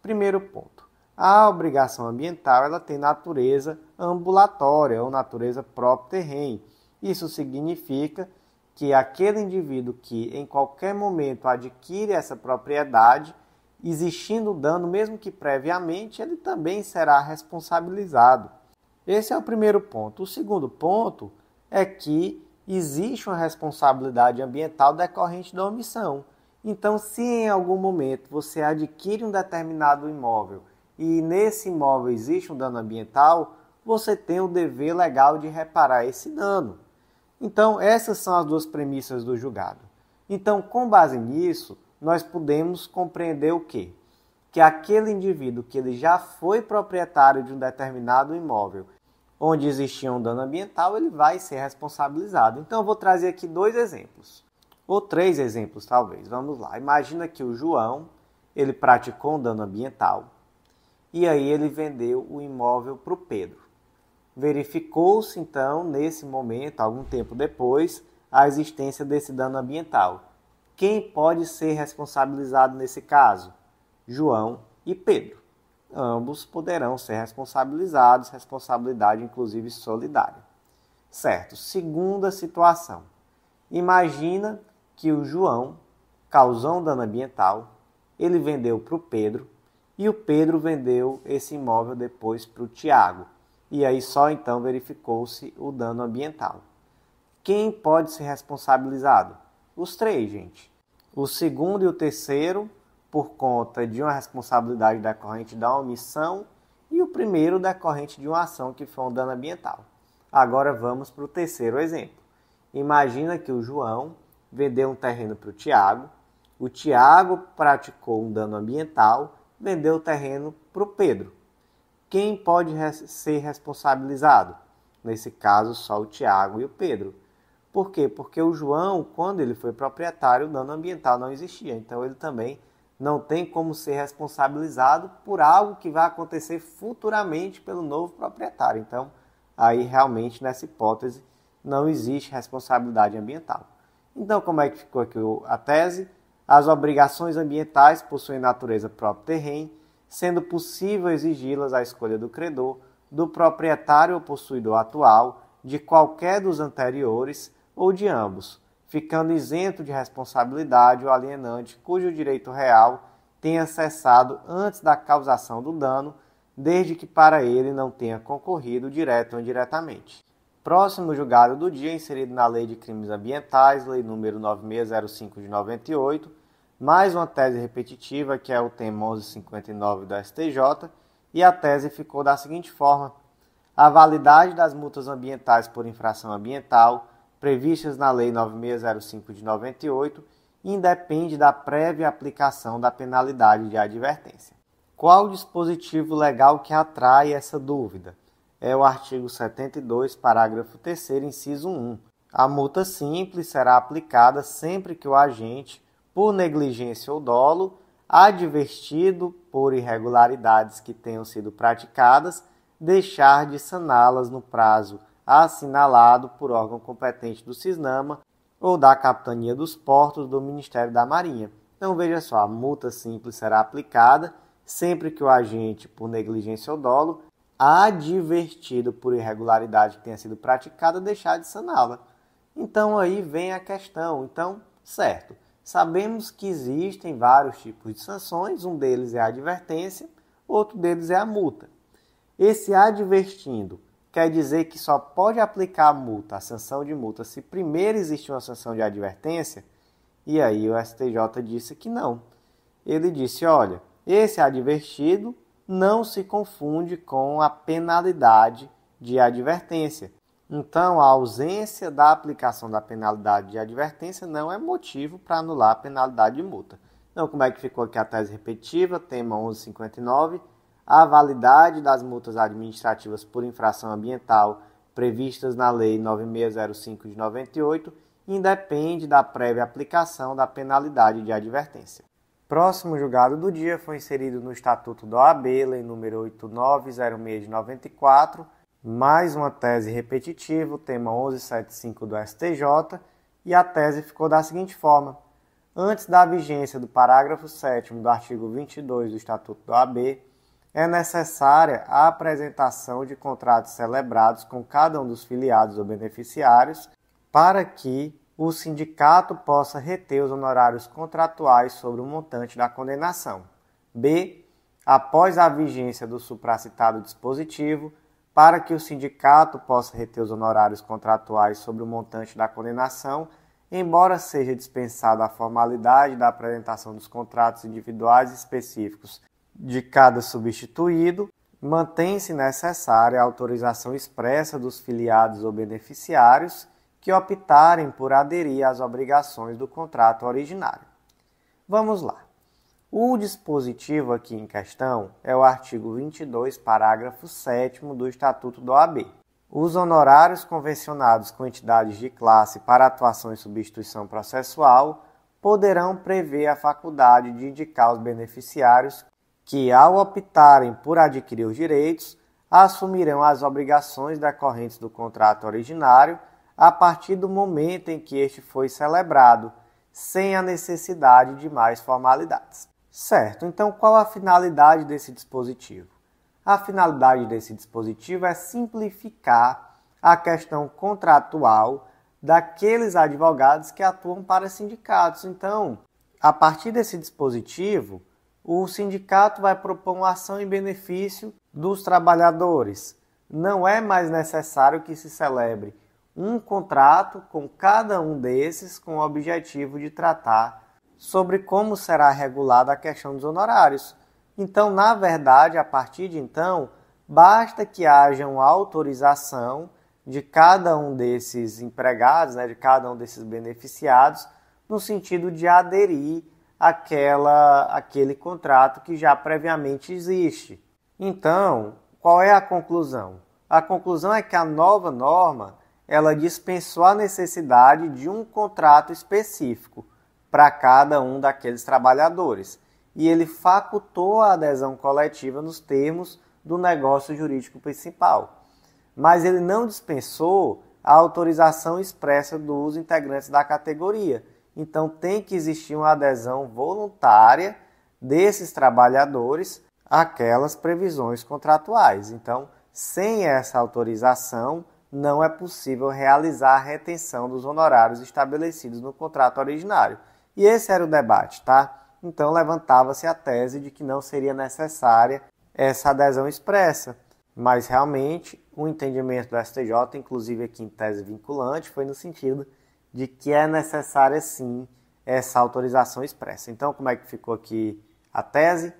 Primeiro ponto. A obrigação ambiental ela tem natureza ambulatória ou natureza próprio terreno. Isso significa que aquele indivíduo que em qualquer momento adquire essa propriedade, existindo dano, mesmo que previamente, ele também será responsabilizado. Esse é o primeiro ponto. O segundo ponto é que existe uma responsabilidade ambiental decorrente da omissão. Então, se em algum momento você adquire um determinado imóvel e nesse imóvel existe um dano ambiental, você tem o dever legal de reparar esse dano. Então, essas são as duas premissas do julgado. Então, com base nisso, nós podemos compreender o quê? Que aquele indivíduo que ele já foi proprietário de um determinado imóvel onde existia um dano ambiental, ele vai ser responsabilizado. Então, eu vou trazer aqui dois exemplos, ou três exemplos, talvez. Vamos lá. Imagina que o João ele praticou um dano ambiental e aí ele vendeu o imóvel para o Pedro. Verificou-se, então, nesse momento, algum tempo depois, a existência desse dano ambiental. Quem pode ser responsabilizado nesse caso? João e Pedro ambos poderão ser responsabilizados, responsabilidade inclusive solidária. Certo, segunda situação. Imagina que o João causou um dano ambiental, ele vendeu para o Pedro e o Pedro vendeu esse imóvel depois para o Tiago. E aí só então verificou-se o dano ambiental. Quem pode ser responsabilizado? Os três, gente. O segundo e o terceiro por conta de uma responsabilidade decorrente da omissão e o primeiro decorrente de uma ação que foi um dano ambiental. Agora vamos para o terceiro exemplo. Imagina que o João vendeu um terreno para o Tiago, o Tiago praticou um dano ambiental, vendeu o terreno para o Pedro. Quem pode ser responsabilizado? Nesse caso, só o Tiago e o Pedro. Por quê? Porque o João, quando ele foi proprietário, o dano ambiental não existia, então ele também não tem como ser responsabilizado por algo que vai acontecer futuramente pelo novo proprietário. Então, aí realmente nessa hipótese não existe responsabilidade ambiental. Então, como é que ficou aqui a tese? As obrigações ambientais possuem natureza próprio terreno, sendo possível exigi-las à escolha do credor, do proprietário ou possuidor atual, de qualquer dos anteriores ou de ambos, ficando isento de responsabilidade o alienante cujo direito real tenha cessado antes da causação do dano, desde que para ele não tenha concorrido direto ou indiretamente. Próximo julgado do dia, inserido na Lei de Crimes Ambientais, Lei número 9605 de 98, mais uma tese repetitiva, que é o tema 1159 do STJ, e a tese ficou da seguinte forma: a validade das multas ambientais por infração ambiental previstas na Lei 9605 de 98 independe da prévia aplicação da penalidade de advertência. Qual o dispositivo legal que atrai essa dúvida? É o artigo 72, parágrafo 3 inciso 1. A multa simples será aplicada sempre que o agente, por negligência ou dolo, advertido por irregularidades que tenham sido praticadas, deixar de saná-las no prazo assinalado por órgão competente do CISNAMA ou da Capitania dos Portos do Ministério da Marinha. Então veja só, a multa simples será aplicada sempre que o agente, por negligência ou dolo, advertido por irregularidade que tenha sido praticada, deixar de saná-la. Então aí vem a questão. Então, certo, sabemos que existem vários tipos de sanções, um deles é a advertência, outro deles é a multa. Esse advertindo quer dizer que só pode aplicar a multa, a sanção de multa, se primeiro existe uma sanção de advertência? E aí o STJ disse que não. Ele disse: olha, esse advertido não se confunde com a penalidade de advertência. Então, a ausência da aplicação da penalidade de advertência não é motivo para anular a penalidade de multa. Então, como é que ficou aqui a tese repetitiva, tema 1159? a validade das multas administrativas por infração ambiental previstas na Lei 9605 de 98 independe da prévia aplicação da penalidade de advertência. Próximo julgado do dia foi inserido no Estatuto da OAB, Lei nº 8906 de 94, mais uma tese repetitiva, o tema 1175 do STJ, e a tese ficou da seguinte forma: antes da vigência do parágrafo 7 do artigo 22 do Estatuto da OAB, é necessária a apresentação de contratos celebrados com cada um dos filiados ou beneficiários para que o sindicato possa reter os honorários contratuais sobre o montante da condenação. B. Após a vigência do supracitado dispositivo, para que o sindicato possa reter os honorários contratuais sobre o montante da condenação, embora seja dispensada a formalidade da apresentação dos contratos individuais específicos de cada substituído, mantém-se necessária a autorização expressa dos filiados ou beneficiários que optarem por aderir às obrigações do contrato originário. Vamos lá. O dispositivo aqui em questão é o artigo 22, parágrafo 7 do Estatuto do OAB. Os honorários convencionados com entidades de classe para atuação em substituição processual poderão prever a faculdade de indicar os beneficiários que, ao optarem por adquirir os direitos, assumirão as obrigações decorrentes do contrato originário a partir do momento em que este foi celebrado, sem a necessidade de mais formalidades. Certo, então qual a finalidade desse dispositivo? A finalidade desse dispositivo é simplificar a questão contratual daqueles advogados que atuam para sindicatos. Então, a partir desse dispositivo, o sindicato vai propor uma ação em benefício dos trabalhadores. Não é mais necessário que se celebre um contrato com cada um desses com o objetivo de tratar sobre como será regulada a questão dos honorários. Então, na verdade, a partir de então, basta que haja uma autorização de cada um desses empregados, né, de cada um desses beneficiados, no sentido de aderir aquela, aquele contrato que já previamente existe. Então, qual é a conclusão? A conclusão é que a nova norma ela dispensou a necessidade de um contrato específico para cada um daqueles trabalhadores e ele facultou a adesão coletiva nos termos do negócio jurídico principal. Mas ele não dispensou a autorização expressa dos integrantes da categoria, então tem que existir uma adesão voluntária desses trabalhadores àquelas previsões contratuais. Então, sem essa autorização, não é possível realizar a retenção dos honorários estabelecidos no contrato originário. E esse era o debate, tá? Então levantava-se a tese de que não seria necessária essa adesão expressa. Mas realmente o entendimento do STJ, inclusive aqui em tese vinculante, foi no sentido de que é necessária sim essa autorização expressa. Então, como é que ficou aqui a tese?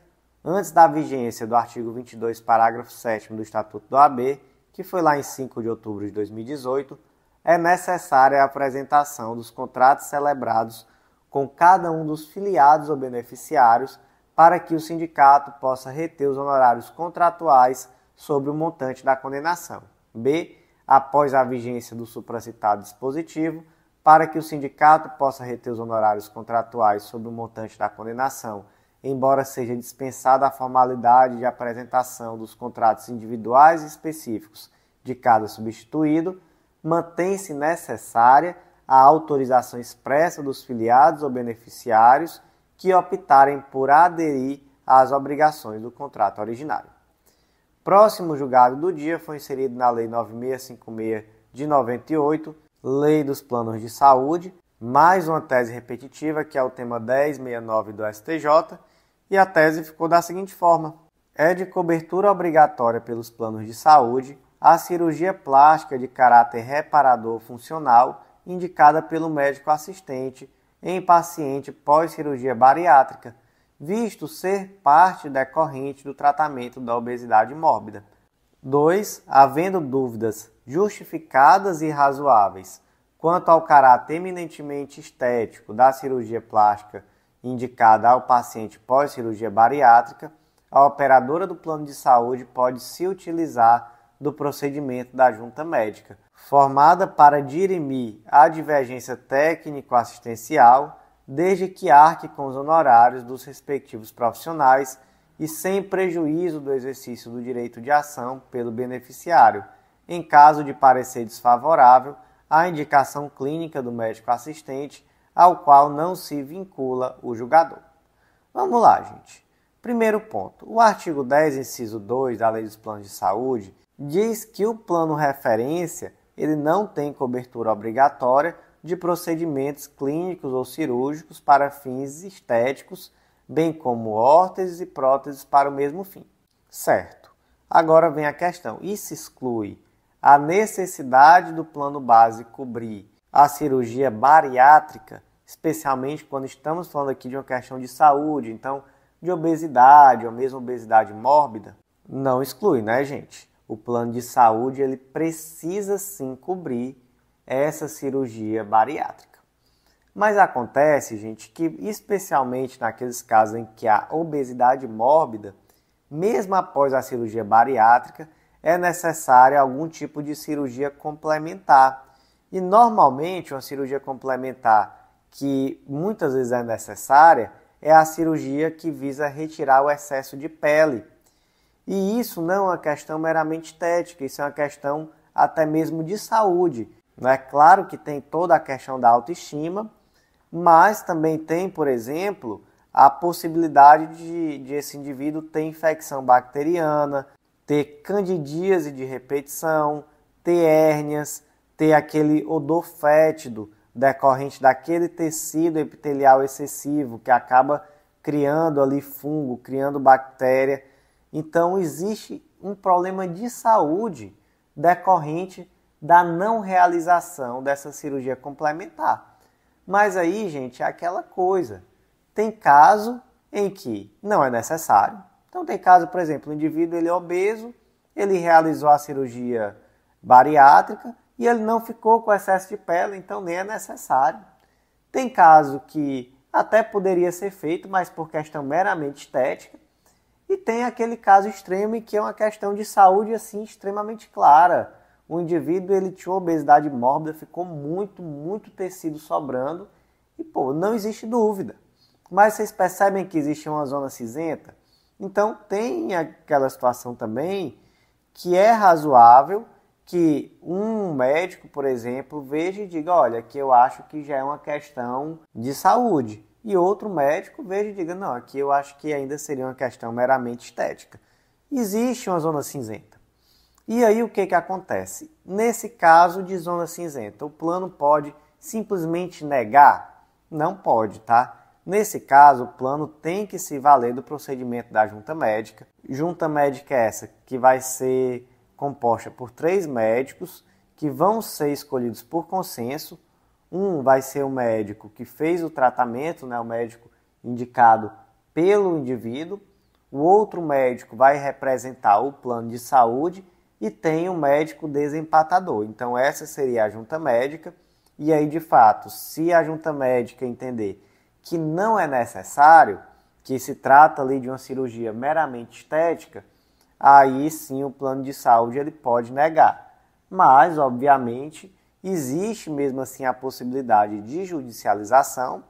Antes da vigência do artigo 22, parágrafo 7 do Estatuto do AB, que foi lá em 5 de outubro de 2018, é necessária a apresentação dos contratos celebrados com cada um dos filiados ou beneficiários para que o sindicato possa reter os honorários contratuais sobre o montante da condenação. B. Após a vigência do supracitado dispositivo, para que o sindicato possa reter os honorários contratuais sobre o montante da condenação, embora seja dispensada a formalidade de apresentação dos contratos individuais e específicos de cada substituído, mantém-se necessária a autorização expressa dos filiados ou beneficiários que optarem por aderir às obrigações do contrato originário. Próximo julgado do dia foi inserido na Lei 9656 de 98 Lei dos Planos de Saúde, mais uma tese repetitiva, que é o tema 1069 do STJ, e a tese ficou da seguinte forma: é de cobertura obrigatória pelos planos de saúde a cirurgia plástica de caráter reparador funcional indicada pelo médico assistente em paciente pós-cirurgia bariátrica, visto ser parte decorrente do tratamento da obesidade mórbida. 2. Havendo dúvidas justificadas e razoáveis quanto ao caráter eminentemente estético da cirurgia plástica indicada ao paciente pós-cirurgia bariátrica, a operadora do plano de saúde pode se utilizar do procedimento da junta médica, formada para dirimir a divergência técnico-assistencial, desde que arque com os honorários dos respectivos profissionais e sem prejuízo do exercício do direito de ação pelo beneficiário, em caso de parecer desfavorável à indicação clínica do médico assistente, ao qual não se vincula o julgador. Vamos lá, gente. Primeiro ponto. O artigo 10, inciso 2 da Lei dos Planos de Saúde diz que o plano referência ele não tem cobertura obrigatória de procedimentos clínicos ou cirúrgicos para fins estéticos bem como órteses e próteses para o mesmo fim. Certo. Agora vem a questão: isso exclui a necessidade do plano base cobrir a cirurgia bariátrica, especialmente quando estamos falando aqui de uma questão de saúde, então de obesidade ou mesmo obesidade mórbida? Não exclui, né, gente? O plano de saúde ele precisa sim cobrir essa cirurgia bariátrica. Mas acontece, gente, que especialmente naqueles casos em que há obesidade mórbida, mesmo após a cirurgia bariátrica, é necessária algum tipo de cirurgia complementar. E normalmente uma cirurgia complementar que muitas vezes é necessária é a cirurgia que visa retirar o excesso de pele. E isso não é uma questão meramente estética, isso é uma questão até mesmo de saúde. É claro que tem toda a questão da autoestima, mas também tem, por exemplo, a possibilidade de, de esse indivíduo ter infecção bacteriana, ter candidíase de repetição, ter hérnias, ter aquele odor fétido decorrente daquele tecido epitelial excessivo que acaba criando ali fungo, criando bactéria. Então existe um problema de saúde decorrente da não realização dessa cirurgia complementar. Mas aí, gente, é aquela coisa. Tem caso em que não é necessário. Então tem caso, por exemplo, o indivíduo ele é obeso, ele realizou a cirurgia bariátrica e ele não ficou com excesso de pele, então nem é necessário. Tem caso que até poderia ser feito, mas por questão meramente estética. E tem aquele caso extremo em que é uma questão de saúde assim extremamente clara o indivíduo ele tinha obesidade mórbida, ficou muito, muito tecido sobrando e, pô, não existe dúvida. Mas vocês percebem que existe uma zona cinzenta? Então, tem aquela situação também que é razoável que um médico, por exemplo, veja e diga: olha, que eu acho que já é uma questão de saúde. E outro médico veja e diga: não, aqui eu acho que ainda seria uma questão meramente estética. Existe uma zona cinzenta. E aí o que, que acontece? Nesse caso de zona cinzenta, o plano pode simplesmente negar? Não pode, tá? Nesse caso, o plano tem que se valer do procedimento da junta médica. Junta médica é essa que vai ser composta por três médicos que vão ser escolhidos por consenso. Um vai ser o médico que fez o tratamento, né, o médico indicado pelo indivíduo. O outro médico vai representar o plano de saúde e tem um médico desempatador. Então, essa seria a junta médica. E aí, de fato, se a junta médica entender que não é necessário, que se trata ali de uma cirurgia meramente estética, aí sim o plano de saúde ele pode negar. Mas, obviamente, existe mesmo assim a possibilidade de judicialização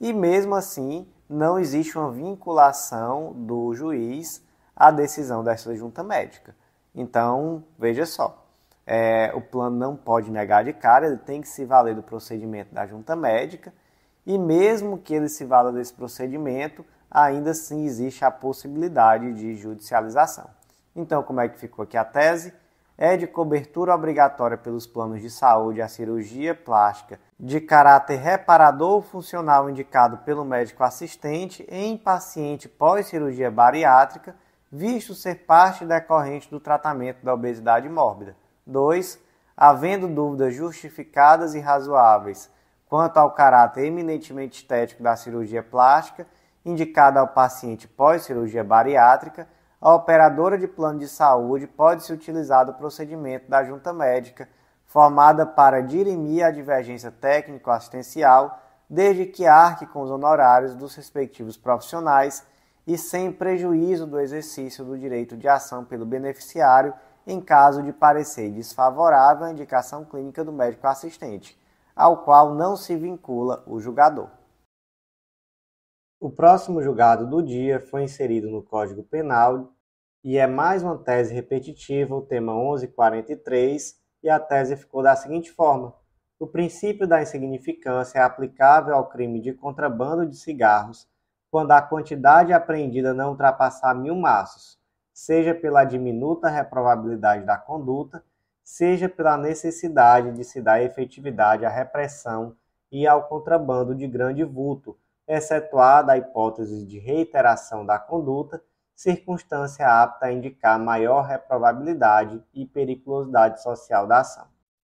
e mesmo assim não existe uma vinculação do juiz à decisão dessa junta médica. Então, veja só, é, o plano não pode negar de cara, ele tem que se valer do procedimento da junta médica, e mesmo que ele se vala desse procedimento, ainda assim existe a possibilidade de judicialização. Então, como é que ficou aqui a tese? É de cobertura obrigatória pelos planos de saúde a cirurgia plástica de caráter reparador ou funcional indicado pelo médico assistente em paciente pós-cirurgia bariátrica visto ser parte decorrente do tratamento da obesidade mórbida. 2. Havendo dúvidas justificadas e razoáveis quanto ao caráter eminentemente estético da cirurgia plástica, indicada ao paciente pós-cirurgia bariátrica, a operadora de plano de saúde pode se utilizar do procedimento da junta médica, formada para dirimir a divergência técnico-assistencial, desde que arque com os honorários dos respectivos profissionais e sem prejuízo do exercício do direito de ação pelo beneficiário em caso de parecer desfavorável à indicação clínica do médico assistente, ao qual não se vincula o julgador. O próximo julgado do dia foi inserido no Código Penal e é mais uma tese repetitiva, o tema 1143, e a tese ficou da seguinte forma: o princípio da insignificância é aplicável ao crime de contrabando de cigarros quando a quantidade apreendida não ultrapassar mil maços, seja pela diminuta reprovabilidade da conduta, seja pela necessidade de se dar efetividade à repressão e ao contrabando de grande vulto, excetuada a hipótese de reiteração da conduta, circunstância apta a indicar maior reprovabilidade e periculosidade social da ação.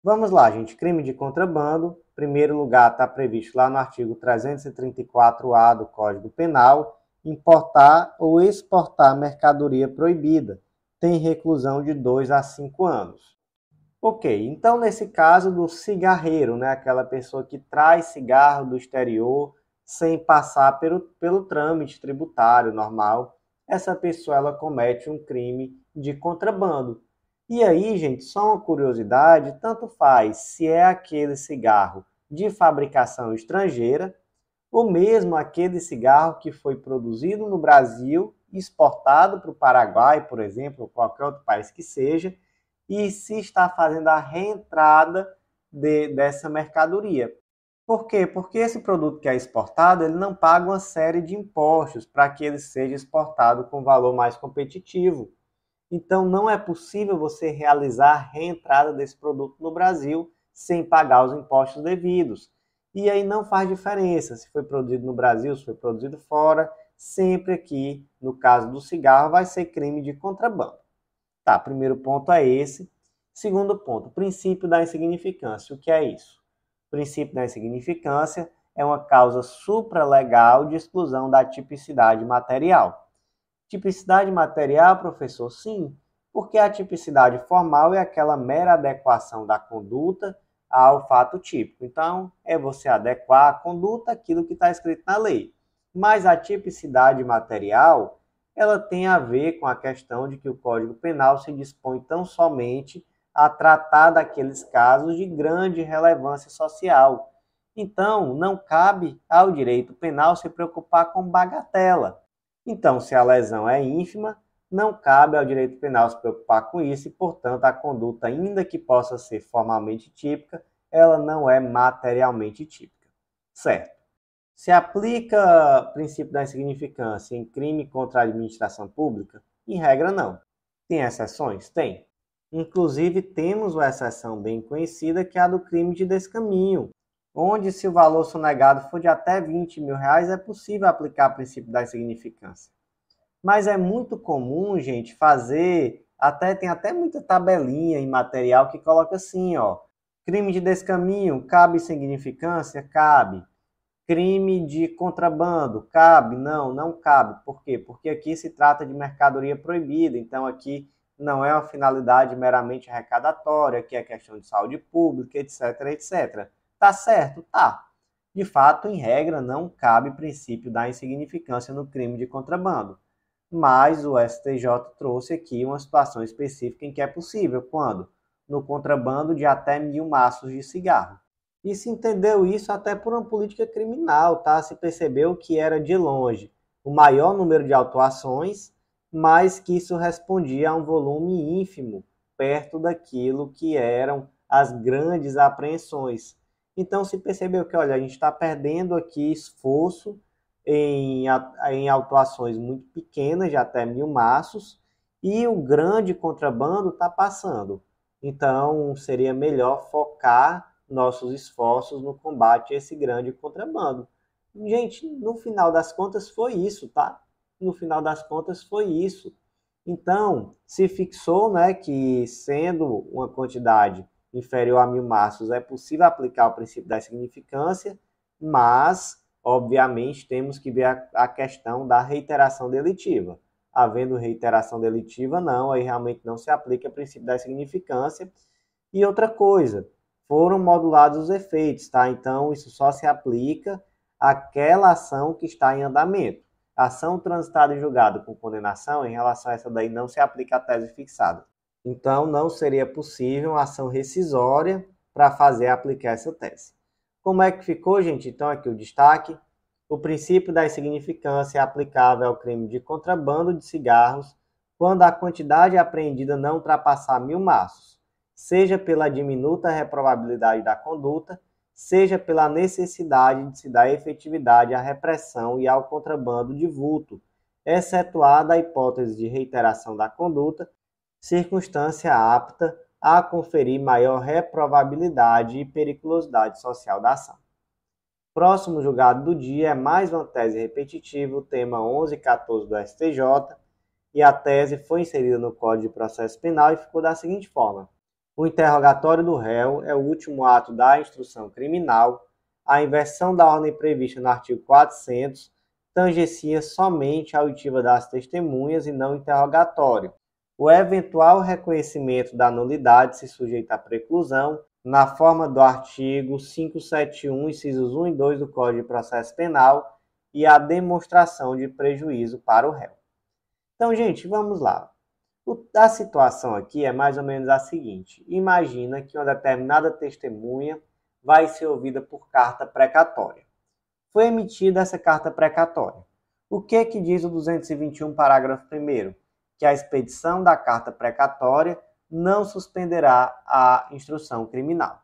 Vamos lá, gente. Crime de contrabando, primeiro lugar, está previsto lá no artigo 334-A do Código Penal, importar ou exportar mercadoria proibida. Tem reclusão de 2 a 5 anos. Ok, então nesse caso do cigarreiro, né, aquela pessoa que traz cigarro do exterior sem passar pelo, pelo trâmite tributário normal, essa pessoa ela comete um crime de contrabando e aí, gente, só uma curiosidade: tanto faz se é aquele cigarro de fabricação estrangeira, ou mesmo aquele cigarro que foi produzido no Brasil, exportado para o Paraguai, por exemplo, ou qualquer outro país que seja, e se está fazendo a reentrada de, dessa mercadoria. Por quê? Porque esse produto que é exportado, ele não paga uma série de impostos para que ele seja exportado com valor mais competitivo. Então, não é possível você realizar a reentrada desse produto no Brasil sem pagar os impostos devidos. E aí não faz diferença se foi produzido no Brasil, se foi produzido fora. Sempre aqui, no caso do cigarro, vai ser crime de contrabando. Tá, primeiro ponto é esse. Segundo ponto, o princípio da insignificância. O que é isso? O princípio da insignificância é uma causa supralegal de exclusão da tipicidade material. Tipicidade material, professor? Sim, porque a tipicidade formal é aquela mera adequação da conduta ao fato típico. Então, é você adequar a conduta àquilo que está escrito na lei. Mas a tipicidade material, ela tem a ver com a questão de que o Código Penal se dispõe tão somente a tratar daqueles casos de grande relevância social. Então, não cabe ao direito penal se preocupar com bagatela. Então, se a lesão é ínfima, não cabe ao direito penal se preocupar com isso e, portanto, a conduta, ainda que possa ser formalmente típica, ela não é materialmente típica. Certo. Se aplica o princípio da insignificância em crime contra a administração pública? Em regra, não. Tem exceções? Tem. Inclusive, temos uma exceção bem conhecida que é a do crime de descaminho, onde se o valor sonegado for de até 20 mil reais, é possível aplicar o princípio da insignificância. Mas é muito comum, gente, fazer, até tem até muita tabelinha em material que coloca assim, ó, crime de descaminho, cabe insignificância? Cabe. Crime de contrabando, cabe? Não, não cabe. Por quê? Porque aqui se trata de mercadoria proibida, então aqui não é uma finalidade meramente arrecadatória, aqui é questão de saúde pública, etc, etc. Tá certo? Tá. De fato, em regra, não cabe princípio da insignificância no crime de contrabando. Mas o STJ trouxe aqui uma situação específica em que é possível, quando? No contrabando de até mil maços de cigarro. E se entendeu isso até por uma política criminal, tá? Se percebeu que era de longe o maior número de autuações, mas que isso respondia a um volume ínfimo, perto daquilo que eram as grandes apreensões então se percebeu que, olha, a gente está perdendo aqui esforço em, em autuações muito pequenas, de até mil maços, e o grande contrabando está passando. Então seria melhor focar nossos esforços no combate a esse grande contrabando. Gente, no final das contas foi isso, tá? No final das contas foi isso. Então, se fixou, né, que sendo uma quantidade inferior a mil maços, é possível aplicar o princípio da significância, mas, obviamente, temos que ver a, a questão da reiteração delitiva. Havendo reiteração delitiva, não, aí realmente não se aplica o princípio da significância. E outra coisa, foram modulados os efeitos, tá? Então, isso só se aplica àquela ação que está em andamento. Ação transitada em julgado com condenação, em relação a essa daí, não se aplica a tese fixada. Então, não seria possível uma ação rescisória para fazer aplicar essa tese. Como é que ficou, gente? Então, aqui o destaque. O princípio da insignificância é aplicável ao crime de contrabando de cigarros quando a quantidade apreendida não ultrapassar mil maços, seja pela diminuta reprobabilidade da conduta, seja pela necessidade de se dar efetividade à repressão e ao contrabando de vulto, excetuada a hipótese de reiteração da conduta circunstância apta a conferir maior reprovabilidade e periculosidade social da ação. Próximo julgado do dia é mais uma tese repetitiva, o tema 1114 do STJ, e a tese foi inserida no Código de Processo Penal e ficou da seguinte forma: o interrogatório do réu é o último ato da instrução criminal. A inversão da ordem prevista no artigo 400 tangencia somente a auditiva das testemunhas e não interrogatório o eventual reconhecimento da nulidade se sujeita à preclusão na forma do artigo 571, incisos 1 e 2 do Código de Processo Penal e à demonstração de prejuízo para o réu. Então, gente, vamos lá. O, a situação aqui é mais ou menos a seguinte: imagina que uma determinada testemunha vai ser ouvida por carta precatória. Foi emitida essa carta precatória. O que que diz o 221, parágrafo 1 que a expedição da carta precatória não suspenderá a instrução criminal.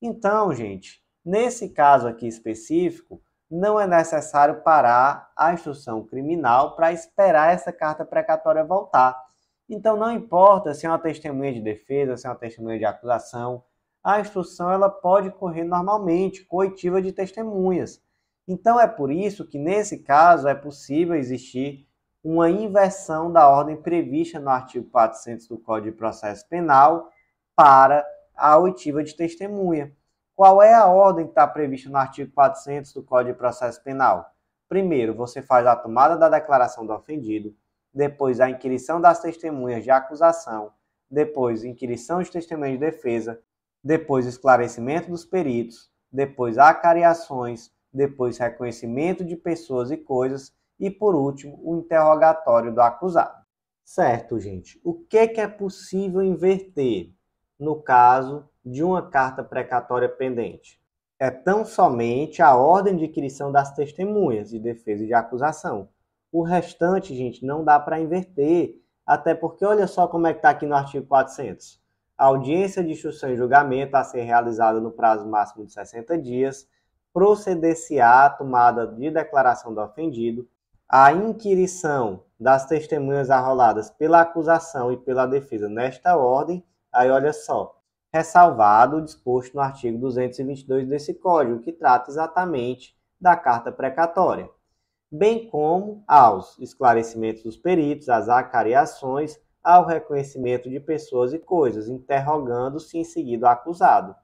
Então, gente, nesse caso aqui específico, não é necessário parar a instrução criminal para esperar essa carta precatória voltar. Então, não importa se é uma testemunha de defesa, se é uma testemunha de acusação, a instrução ela pode correr normalmente, coitiva de testemunhas. Então, é por isso que, nesse caso, é possível existir uma inversão da ordem prevista no artigo 400 do Código de Processo Penal para a oitiva de testemunha. Qual é a ordem que está prevista no artigo 400 do Código de Processo Penal? Primeiro, você faz a tomada da declaração do ofendido, depois a inquirição das testemunhas de acusação, depois inquirição de testemunhas de defesa, depois esclarecimento dos peritos, depois acariações, depois reconhecimento de pessoas e coisas e, por último, o interrogatório do acusado. Certo, gente. O que, é que é possível inverter no caso de uma carta precatória pendente? É tão somente a ordem de aquisição das testemunhas de defesa e de acusação. O restante, gente, não dá para inverter, até porque olha só como é que está aqui no artigo 400. A audiência de instrução e julgamento a ser realizada no prazo máximo de 60 dias, proceder-se-á a tomada de declaração do ofendido, a inquirição das testemunhas arroladas pela acusação e pela defesa nesta ordem, aí olha só, ressalvado o disposto no artigo 222 desse Código, que trata exatamente da carta precatória, bem como aos esclarecimentos dos peritos, às acariações, ao reconhecimento de pessoas e coisas, interrogando-se em seguida o acusado.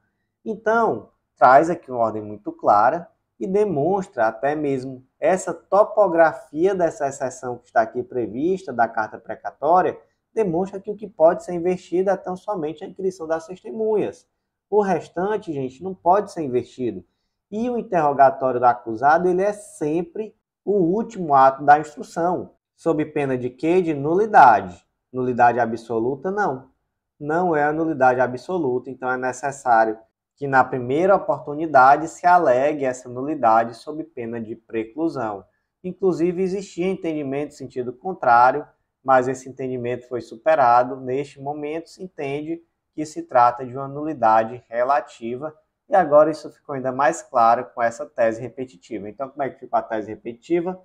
Então, traz aqui uma ordem muito clara e demonstra até mesmo essa topografia dessa exceção que está aqui prevista da carta precatória demonstra que o que pode ser investido é tão somente a inscrição das testemunhas. O restante, gente, não pode ser investido. E o interrogatório do acusado, ele é sempre o último ato da instrução, sob pena de quê? De nulidade. Nulidade absoluta, não. Não é a nulidade absoluta, então é necessário que na primeira oportunidade se alegue essa nulidade sob pena de preclusão. Inclusive, existia entendimento em sentido contrário, mas esse entendimento foi superado. Neste momento, se entende que se trata de uma nulidade relativa, e agora isso ficou ainda mais claro com essa tese repetitiva. Então, como é que ficou a tese repetitiva?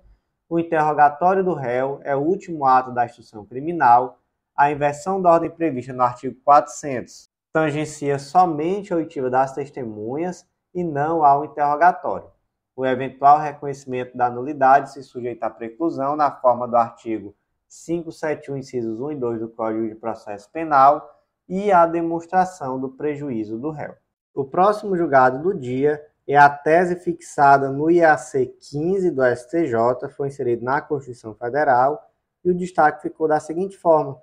O interrogatório do réu é o último ato da instrução criminal. A inversão da ordem prevista no artigo 400 tangencia somente a oitiva das testemunhas e não ao interrogatório. O eventual reconhecimento da nulidade se sujeita à preclusão na forma do artigo 571, incisos 1 e 2 do Código de Processo Penal e à demonstração do prejuízo do réu. O próximo julgado do dia é a tese fixada no IAC 15 do STJ, foi inserido na Constituição Federal e o destaque ficou da seguinte forma: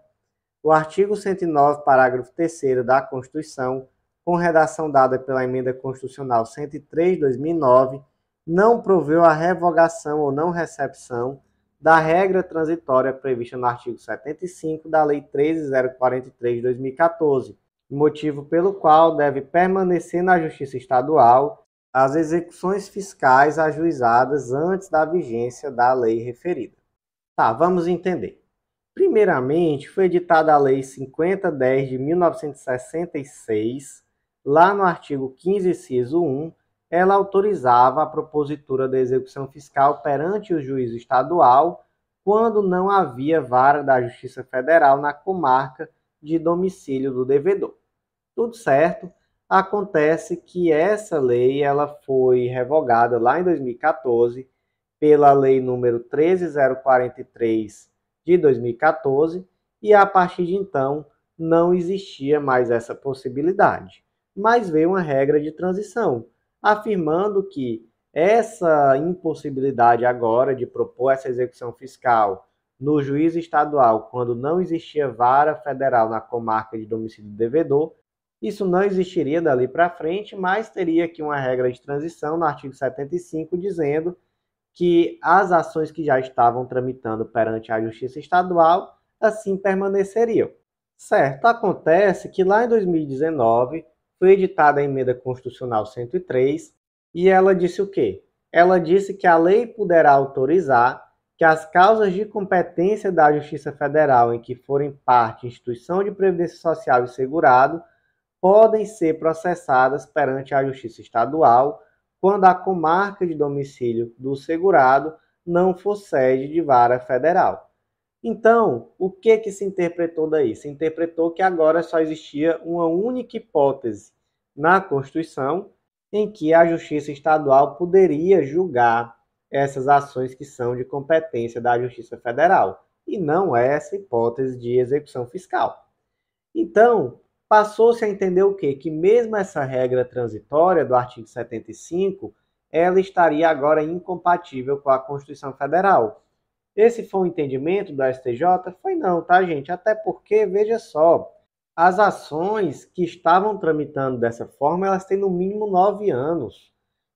o artigo 109, parágrafo 3 da Constituição, com redação dada pela Emenda Constitucional 103, 2009, não proveu a revogação ou não recepção da regra transitória prevista no artigo 75 da Lei 13043 de 2014, motivo pelo qual deve permanecer na Justiça Estadual as execuções fiscais ajuizadas antes da vigência da lei referida. Tá, vamos entender. Primeiramente, foi editada a Lei 5010 de 1966. Lá no artigo 15, inciso 1, ela autorizava a propositura da execução fiscal perante o juízo estadual quando não havia vara da Justiça Federal na comarca de domicílio do devedor. Tudo certo. Acontece que essa lei ela foi revogada lá em 2014 pela lei número 13043 de 2014 e a partir de então não existia mais essa possibilidade. Mas veio uma regra de transição, afirmando que essa impossibilidade agora de propor essa execução fiscal no juízo estadual, quando não existia vara federal na comarca de domicílio devedor, isso não existiria dali para frente, mas teria aqui uma regra de transição no artigo 75 dizendo que as ações que já estavam tramitando perante a Justiça Estadual assim permaneceriam. Certo, acontece que lá em 2019 foi editada a emenda constitucional 103 e ela disse o quê? Ela disse que a lei poderá autorizar que as causas de competência da Justiça Federal em que forem parte instituição de previdência social e segurado podem ser processadas perante a Justiça Estadual quando a comarca de domicílio do segurado não for sede de vara federal. Então, o que que se interpretou daí? Se interpretou que agora só existia uma única hipótese na Constituição em que a Justiça Estadual poderia julgar essas ações que são de competência da Justiça Federal, e não é essa hipótese de execução fiscal. Então, passou-se a entender o quê? Que mesmo essa regra transitória do artigo 75, ela estaria agora incompatível com a Constituição Federal. Esse foi o um entendimento do STJ? Foi não, tá, gente? Até porque, veja só, as ações que estavam tramitando dessa forma, elas têm no mínimo nove anos.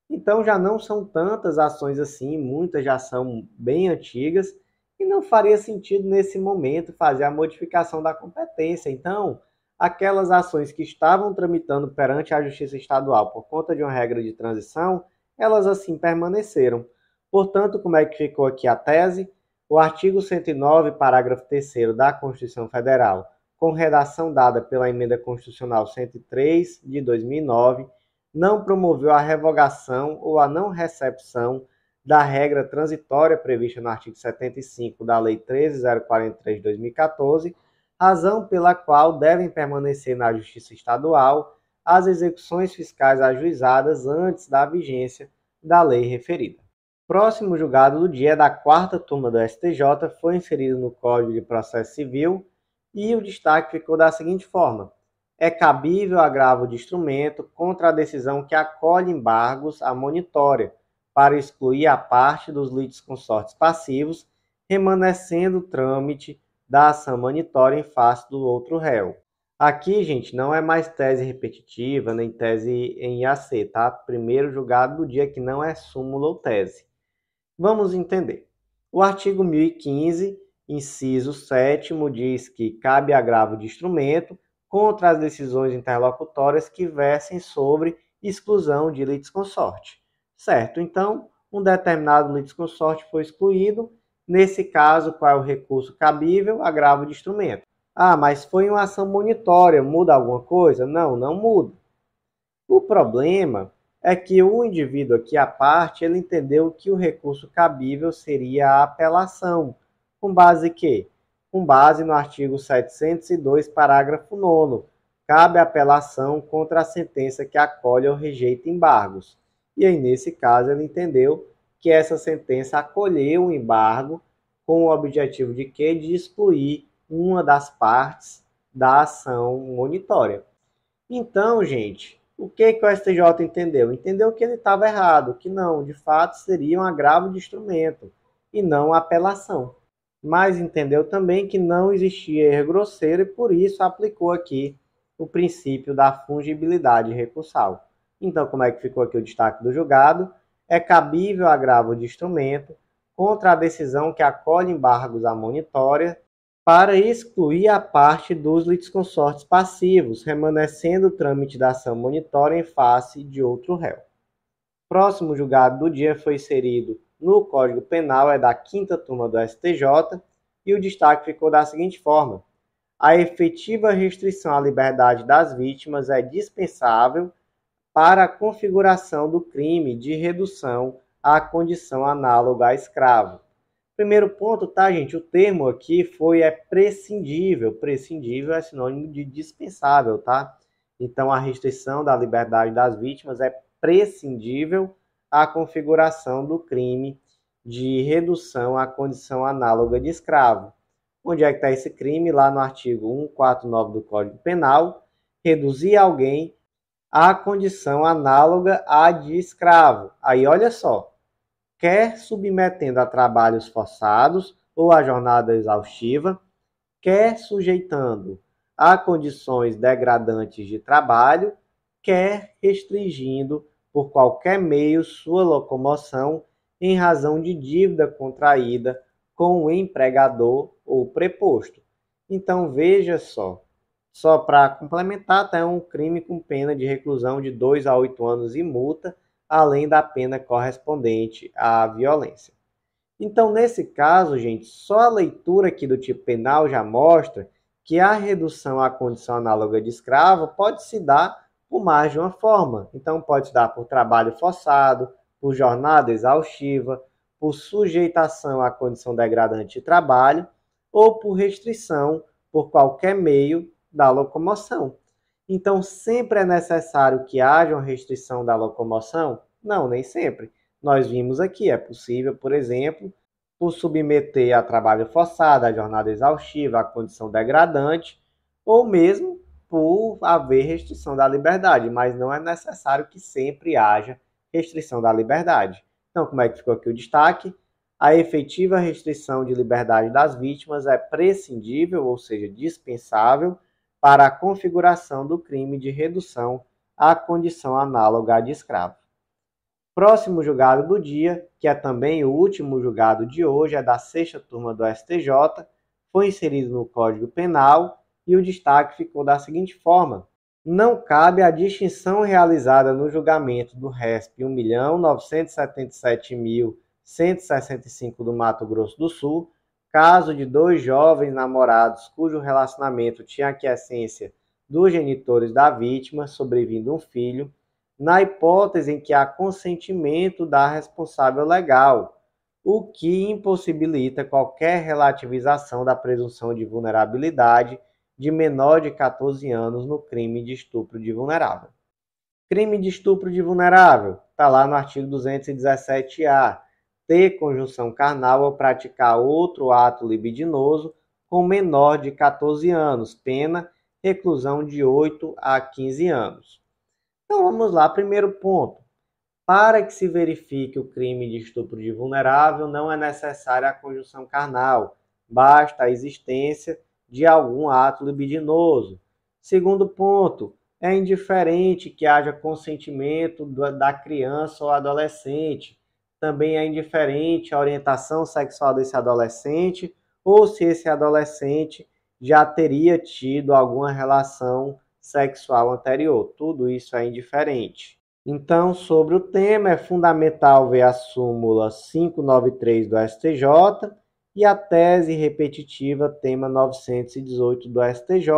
Então já não são tantas ações assim, muitas já são bem antigas, e não faria sentido nesse momento fazer a modificação da competência. Então, aquelas ações que estavam tramitando perante a Justiça Estadual por conta de uma regra de transição, elas assim permaneceram. Portanto, como é que ficou aqui a tese? O artigo 109, parágrafo 3 da Constituição Federal, com redação dada pela Emenda Constitucional 103 de 2009, não promoveu a revogação ou a não recepção da regra transitória prevista no artigo 75 da Lei 13043 de 2014 razão pela qual devem permanecer na Justiça Estadual as execuções fiscais ajuizadas antes da vigência da lei referida. Próximo julgado do dia é da quarta turma do STJ foi inserido no Código de Processo Civil e o destaque ficou da seguinte forma: é cabível agravo de instrumento contra a decisão que acolhe embargos à monitória para excluir a parte dos litisconsortes passivos, remanescendo o trâmite da ação manitória em face do outro réu. Aqui, gente, não é mais tese repetitiva nem tese em IAC, tá? Primeiro julgado do dia que não é súmula ou tese. Vamos entender. O artigo 1015, inciso 7, diz que cabe agravo de instrumento contra as decisões interlocutórias que versem sobre exclusão de litisconsorte. Certo, então, um determinado litisconsorte foi excluído Nesse caso, qual é o recurso cabível? Agravo de instrumento. Ah, mas foi uma ação monitória, muda alguma coisa? Não, não muda. O problema é que o indivíduo aqui à parte, ele entendeu que o recurso cabível seria a apelação, com base que? Com base no artigo 702, parágrafo 9 cabe apelação contra a sentença que acolhe ou rejeita embargos. E aí, nesse caso, ele entendeu que essa sentença acolheu o embargo com o objetivo de que de excluir uma das partes da ação monitória. Então, gente, o que, que o STJ entendeu? Entendeu que ele estava errado, que não, de fato seria um agravo de instrumento e não apelação. Mas entendeu também que não existia erro grosseiro e por isso aplicou aqui o princípio da fungibilidade recursal. Então, como é que ficou aqui o destaque do julgado? é cabível agravo de instrumento contra a decisão que acolhe embargos monitória para excluir a parte dos litisconsortes passivos, remanescendo o trâmite da ação monitória em face de outro réu. Próximo julgado do dia foi inserido no Código Penal, é da quinta turma do STJ, e o destaque ficou da seguinte forma: a efetiva restrição à liberdade das vítimas é dispensável para a configuração do crime de redução à condição análoga a escravo. Primeiro ponto, tá, gente? O termo aqui foi é prescindível. Prescindível é sinônimo de dispensável, tá? Então, a restrição da liberdade das vítimas é prescindível à configuração do crime de redução à condição análoga de escravo. Onde é que está esse crime? Lá no artigo 149 do Código Penal. Reduzir alguém a condição análoga à de escravo. Aí olha só, quer submetendo a trabalhos forçados ou a jornada exaustiva, quer sujeitando a condições degradantes de trabalho, quer restringindo por qualquer meio sua locomoção em razão de dívida contraída com o empregador ou preposto. Então veja só, só para complementar, tá, é um crime com pena de reclusão de 2 a 8 anos e multa, além da pena correspondente à violência. Então, nesse caso, gente, só a leitura aqui do tipo penal já mostra que a redução à condição análoga de escravo pode se dar por mais de uma forma. Então, pode se dar por trabalho forçado, por jornada exaustiva, por sujeitação à condição degradante de trabalho ou por restrição por qualquer meio da locomoção. Então, sempre é necessário que haja uma restrição da locomoção? Não, nem sempre. Nós vimos aqui, é possível, por exemplo, por submeter a trabalho forçado, a jornada exaustiva, a condição degradante, ou mesmo por haver restrição da liberdade, mas não é necessário que sempre haja restrição da liberdade. Então, como é que ficou aqui o destaque? A efetiva restrição de liberdade das vítimas é prescindível, ou seja, dispensável, para a configuração do crime de redução à condição análoga à de escravo. Próximo julgado do dia, que é também o último julgado de hoje, é da sexta turma do STJ, foi inserido no Código Penal e o destaque ficou da seguinte forma: não cabe a distinção realizada no julgamento do RESP 1.977.165 do Mato Grosso do Sul caso de dois jovens namorados cujo relacionamento tinha aquiescência dos genitores da vítima, sobrevindo um filho, na hipótese em que há consentimento da responsável legal, o que impossibilita qualquer relativização da presunção de vulnerabilidade de menor de 14 anos no crime de estupro de vulnerável. Crime de estupro de vulnerável, está lá no artigo 217-A ter conjunção carnal ou praticar outro ato libidinoso com menor de 14 anos, pena reclusão de 8 a 15 anos. Então vamos lá, primeiro ponto. Para que se verifique o crime de estupro de vulnerável, não é necessária a conjunção carnal, basta a existência de algum ato libidinoso. Segundo ponto, é indiferente que haja consentimento da criança ou adolescente também é indiferente a orientação sexual desse adolescente ou se esse adolescente já teria tido alguma relação sexual anterior. Tudo isso é indiferente. Então, sobre o tema, é fundamental ver a súmula 593 do STJ e a tese repetitiva tema 918 do STJ,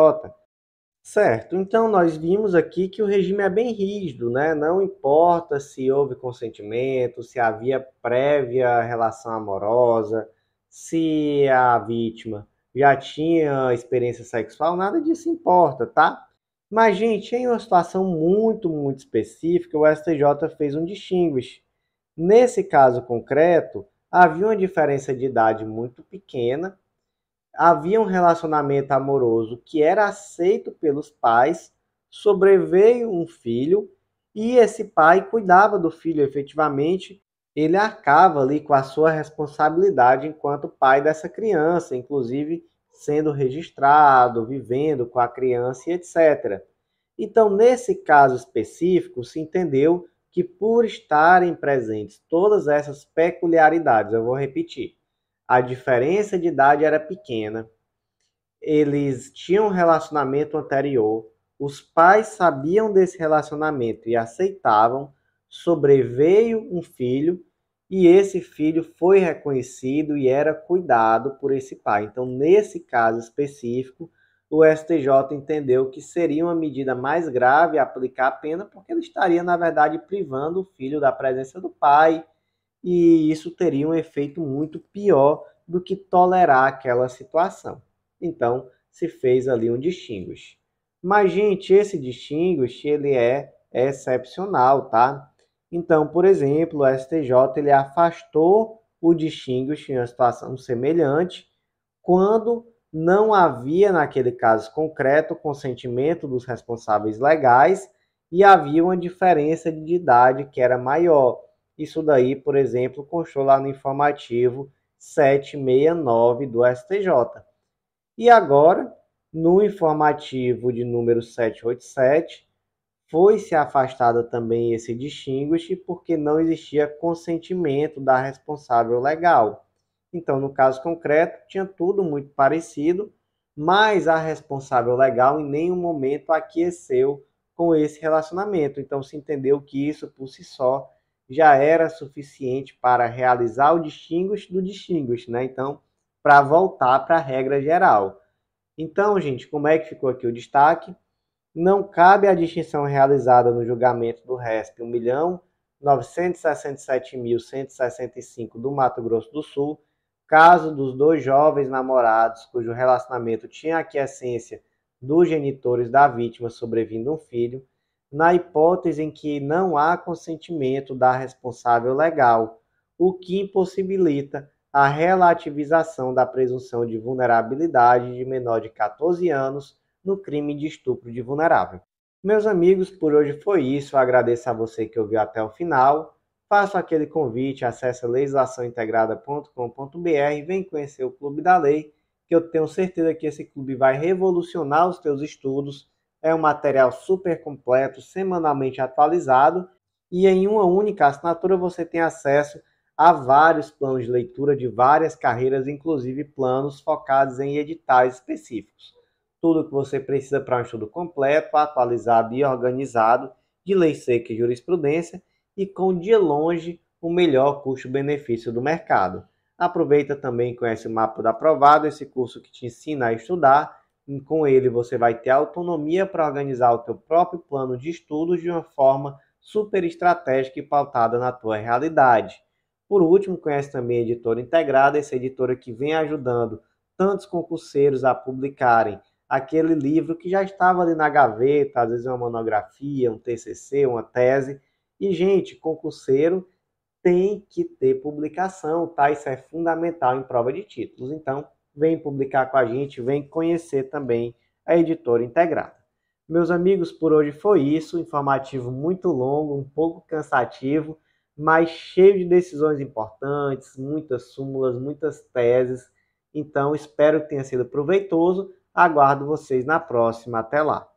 Certo, então nós vimos aqui que o regime é bem rígido, né? Não importa se houve consentimento, se havia prévia relação amorosa, se a vítima já tinha experiência sexual, nada disso importa, tá? Mas, gente, em uma situação muito, muito específica, o STJ fez um distinguish. Nesse caso concreto, havia uma diferença de idade muito pequena havia um relacionamento amoroso que era aceito pelos pais, sobreveio um filho e esse pai cuidava do filho efetivamente, ele acaba ali com a sua responsabilidade enquanto pai dessa criança, inclusive sendo registrado, vivendo com a criança e etc. Então, nesse caso específico, se entendeu que por estarem presentes todas essas peculiaridades, eu vou repetir, a diferença de idade era pequena, eles tinham um relacionamento anterior, os pais sabiam desse relacionamento e aceitavam, sobreveio um filho e esse filho foi reconhecido e era cuidado por esse pai. Então, nesse caso específico, o STJ entendeu que seria uma medida mais grave aplicar a pena, porque ele estaria, na verdade, privando o filho da presença do pai e isso teria um efeito muito pior do que tolerar aquela situação. Então, se fez ali um distinguish. Mas, gente, esse distinguish, ele é excepcional, tá? Então, por exemplo, o STJ ele afastou o distinguish em uma situação semelhante quando não havia, naquele caso concreto, consentimento dos responsáveis legais e havia uma diferença de idade que era maior. Isso daí, por exemplo, constou lá no informativo 769 do STJ. E agora, no informativo de número 787, foi-se afastada também esse distinguish porque não existia consentimento da responsável legal. Então, no caso concreto, tinha tudo muito parecido, mas a responsável legal em nenhum momento aqueceu com esse relacionamento. Então, se entendeu que isso por si só já era suficiente para realizar o distinguish do distinguish, né? Então, para voltar para a regra geral. Então, gente, como é que ficou aqui o destaque? Não cabe a distinção realizada no julgamento do RESP 1.967.165 do Mato Grosso do Sul, caso dos dois jovens namorados cujo relacionamento tinha a dos genitores da vítima sobrevindo um filho, na hipótese em que não há consentimento da responsável legal, o que impossibilita a relativização da presunção de vulnerabilidade de menor de 14 anos no crime de estupro de vulnerável. Meus amigos, por hoje foi isso. Eu agradeço a você que ouviu até o final. Faço aquele convite, acesse legislaçãointegrada.com.br e vem conhecer o Clube da Lei, que eu tenho certeza que esse clube vai revolucionar os teus estudos é um material super completo, semanalmente atualizado e em uma única assinatura você tem acesso a vários planos de leitura de várias carreiras, inclusive planos focados em editais específicos. Tudo o que você precisa para um estudo completo, atualizado e organizado de lei seca e jurisprudência e com de longe o melhor custo-benefício do mercado. Aproveita também e conhece o mapa da Aprovado, esse curso que te ensina a estudar com ele, você vai ter autonomia para organizar o teu próprio plano de estudos de uma forma super estratégica e pautada na tua realidade. Por último, conhece também a Editora Integrada, essa editora que vem ajudando tantos concurseiros a publicarem aquele livro que já estava ali na gaveta, às vezes uma monografia, um TCC, uma tese. E, gente, concurseiro tem que ter publicação, tá? Isso é fundamental em prova de títulos. Então, vem publicar com a gente, vem conhecer também a editora integrada. Meus amigos, por hoje foi isso. Informativo muito longo, um pouco cansativo, mas cheio de decisões importantes, muitas súmulas, muitas teses. Então, espero que tenha sido proveitoso. Aguardo vocês na próxima. Até lá!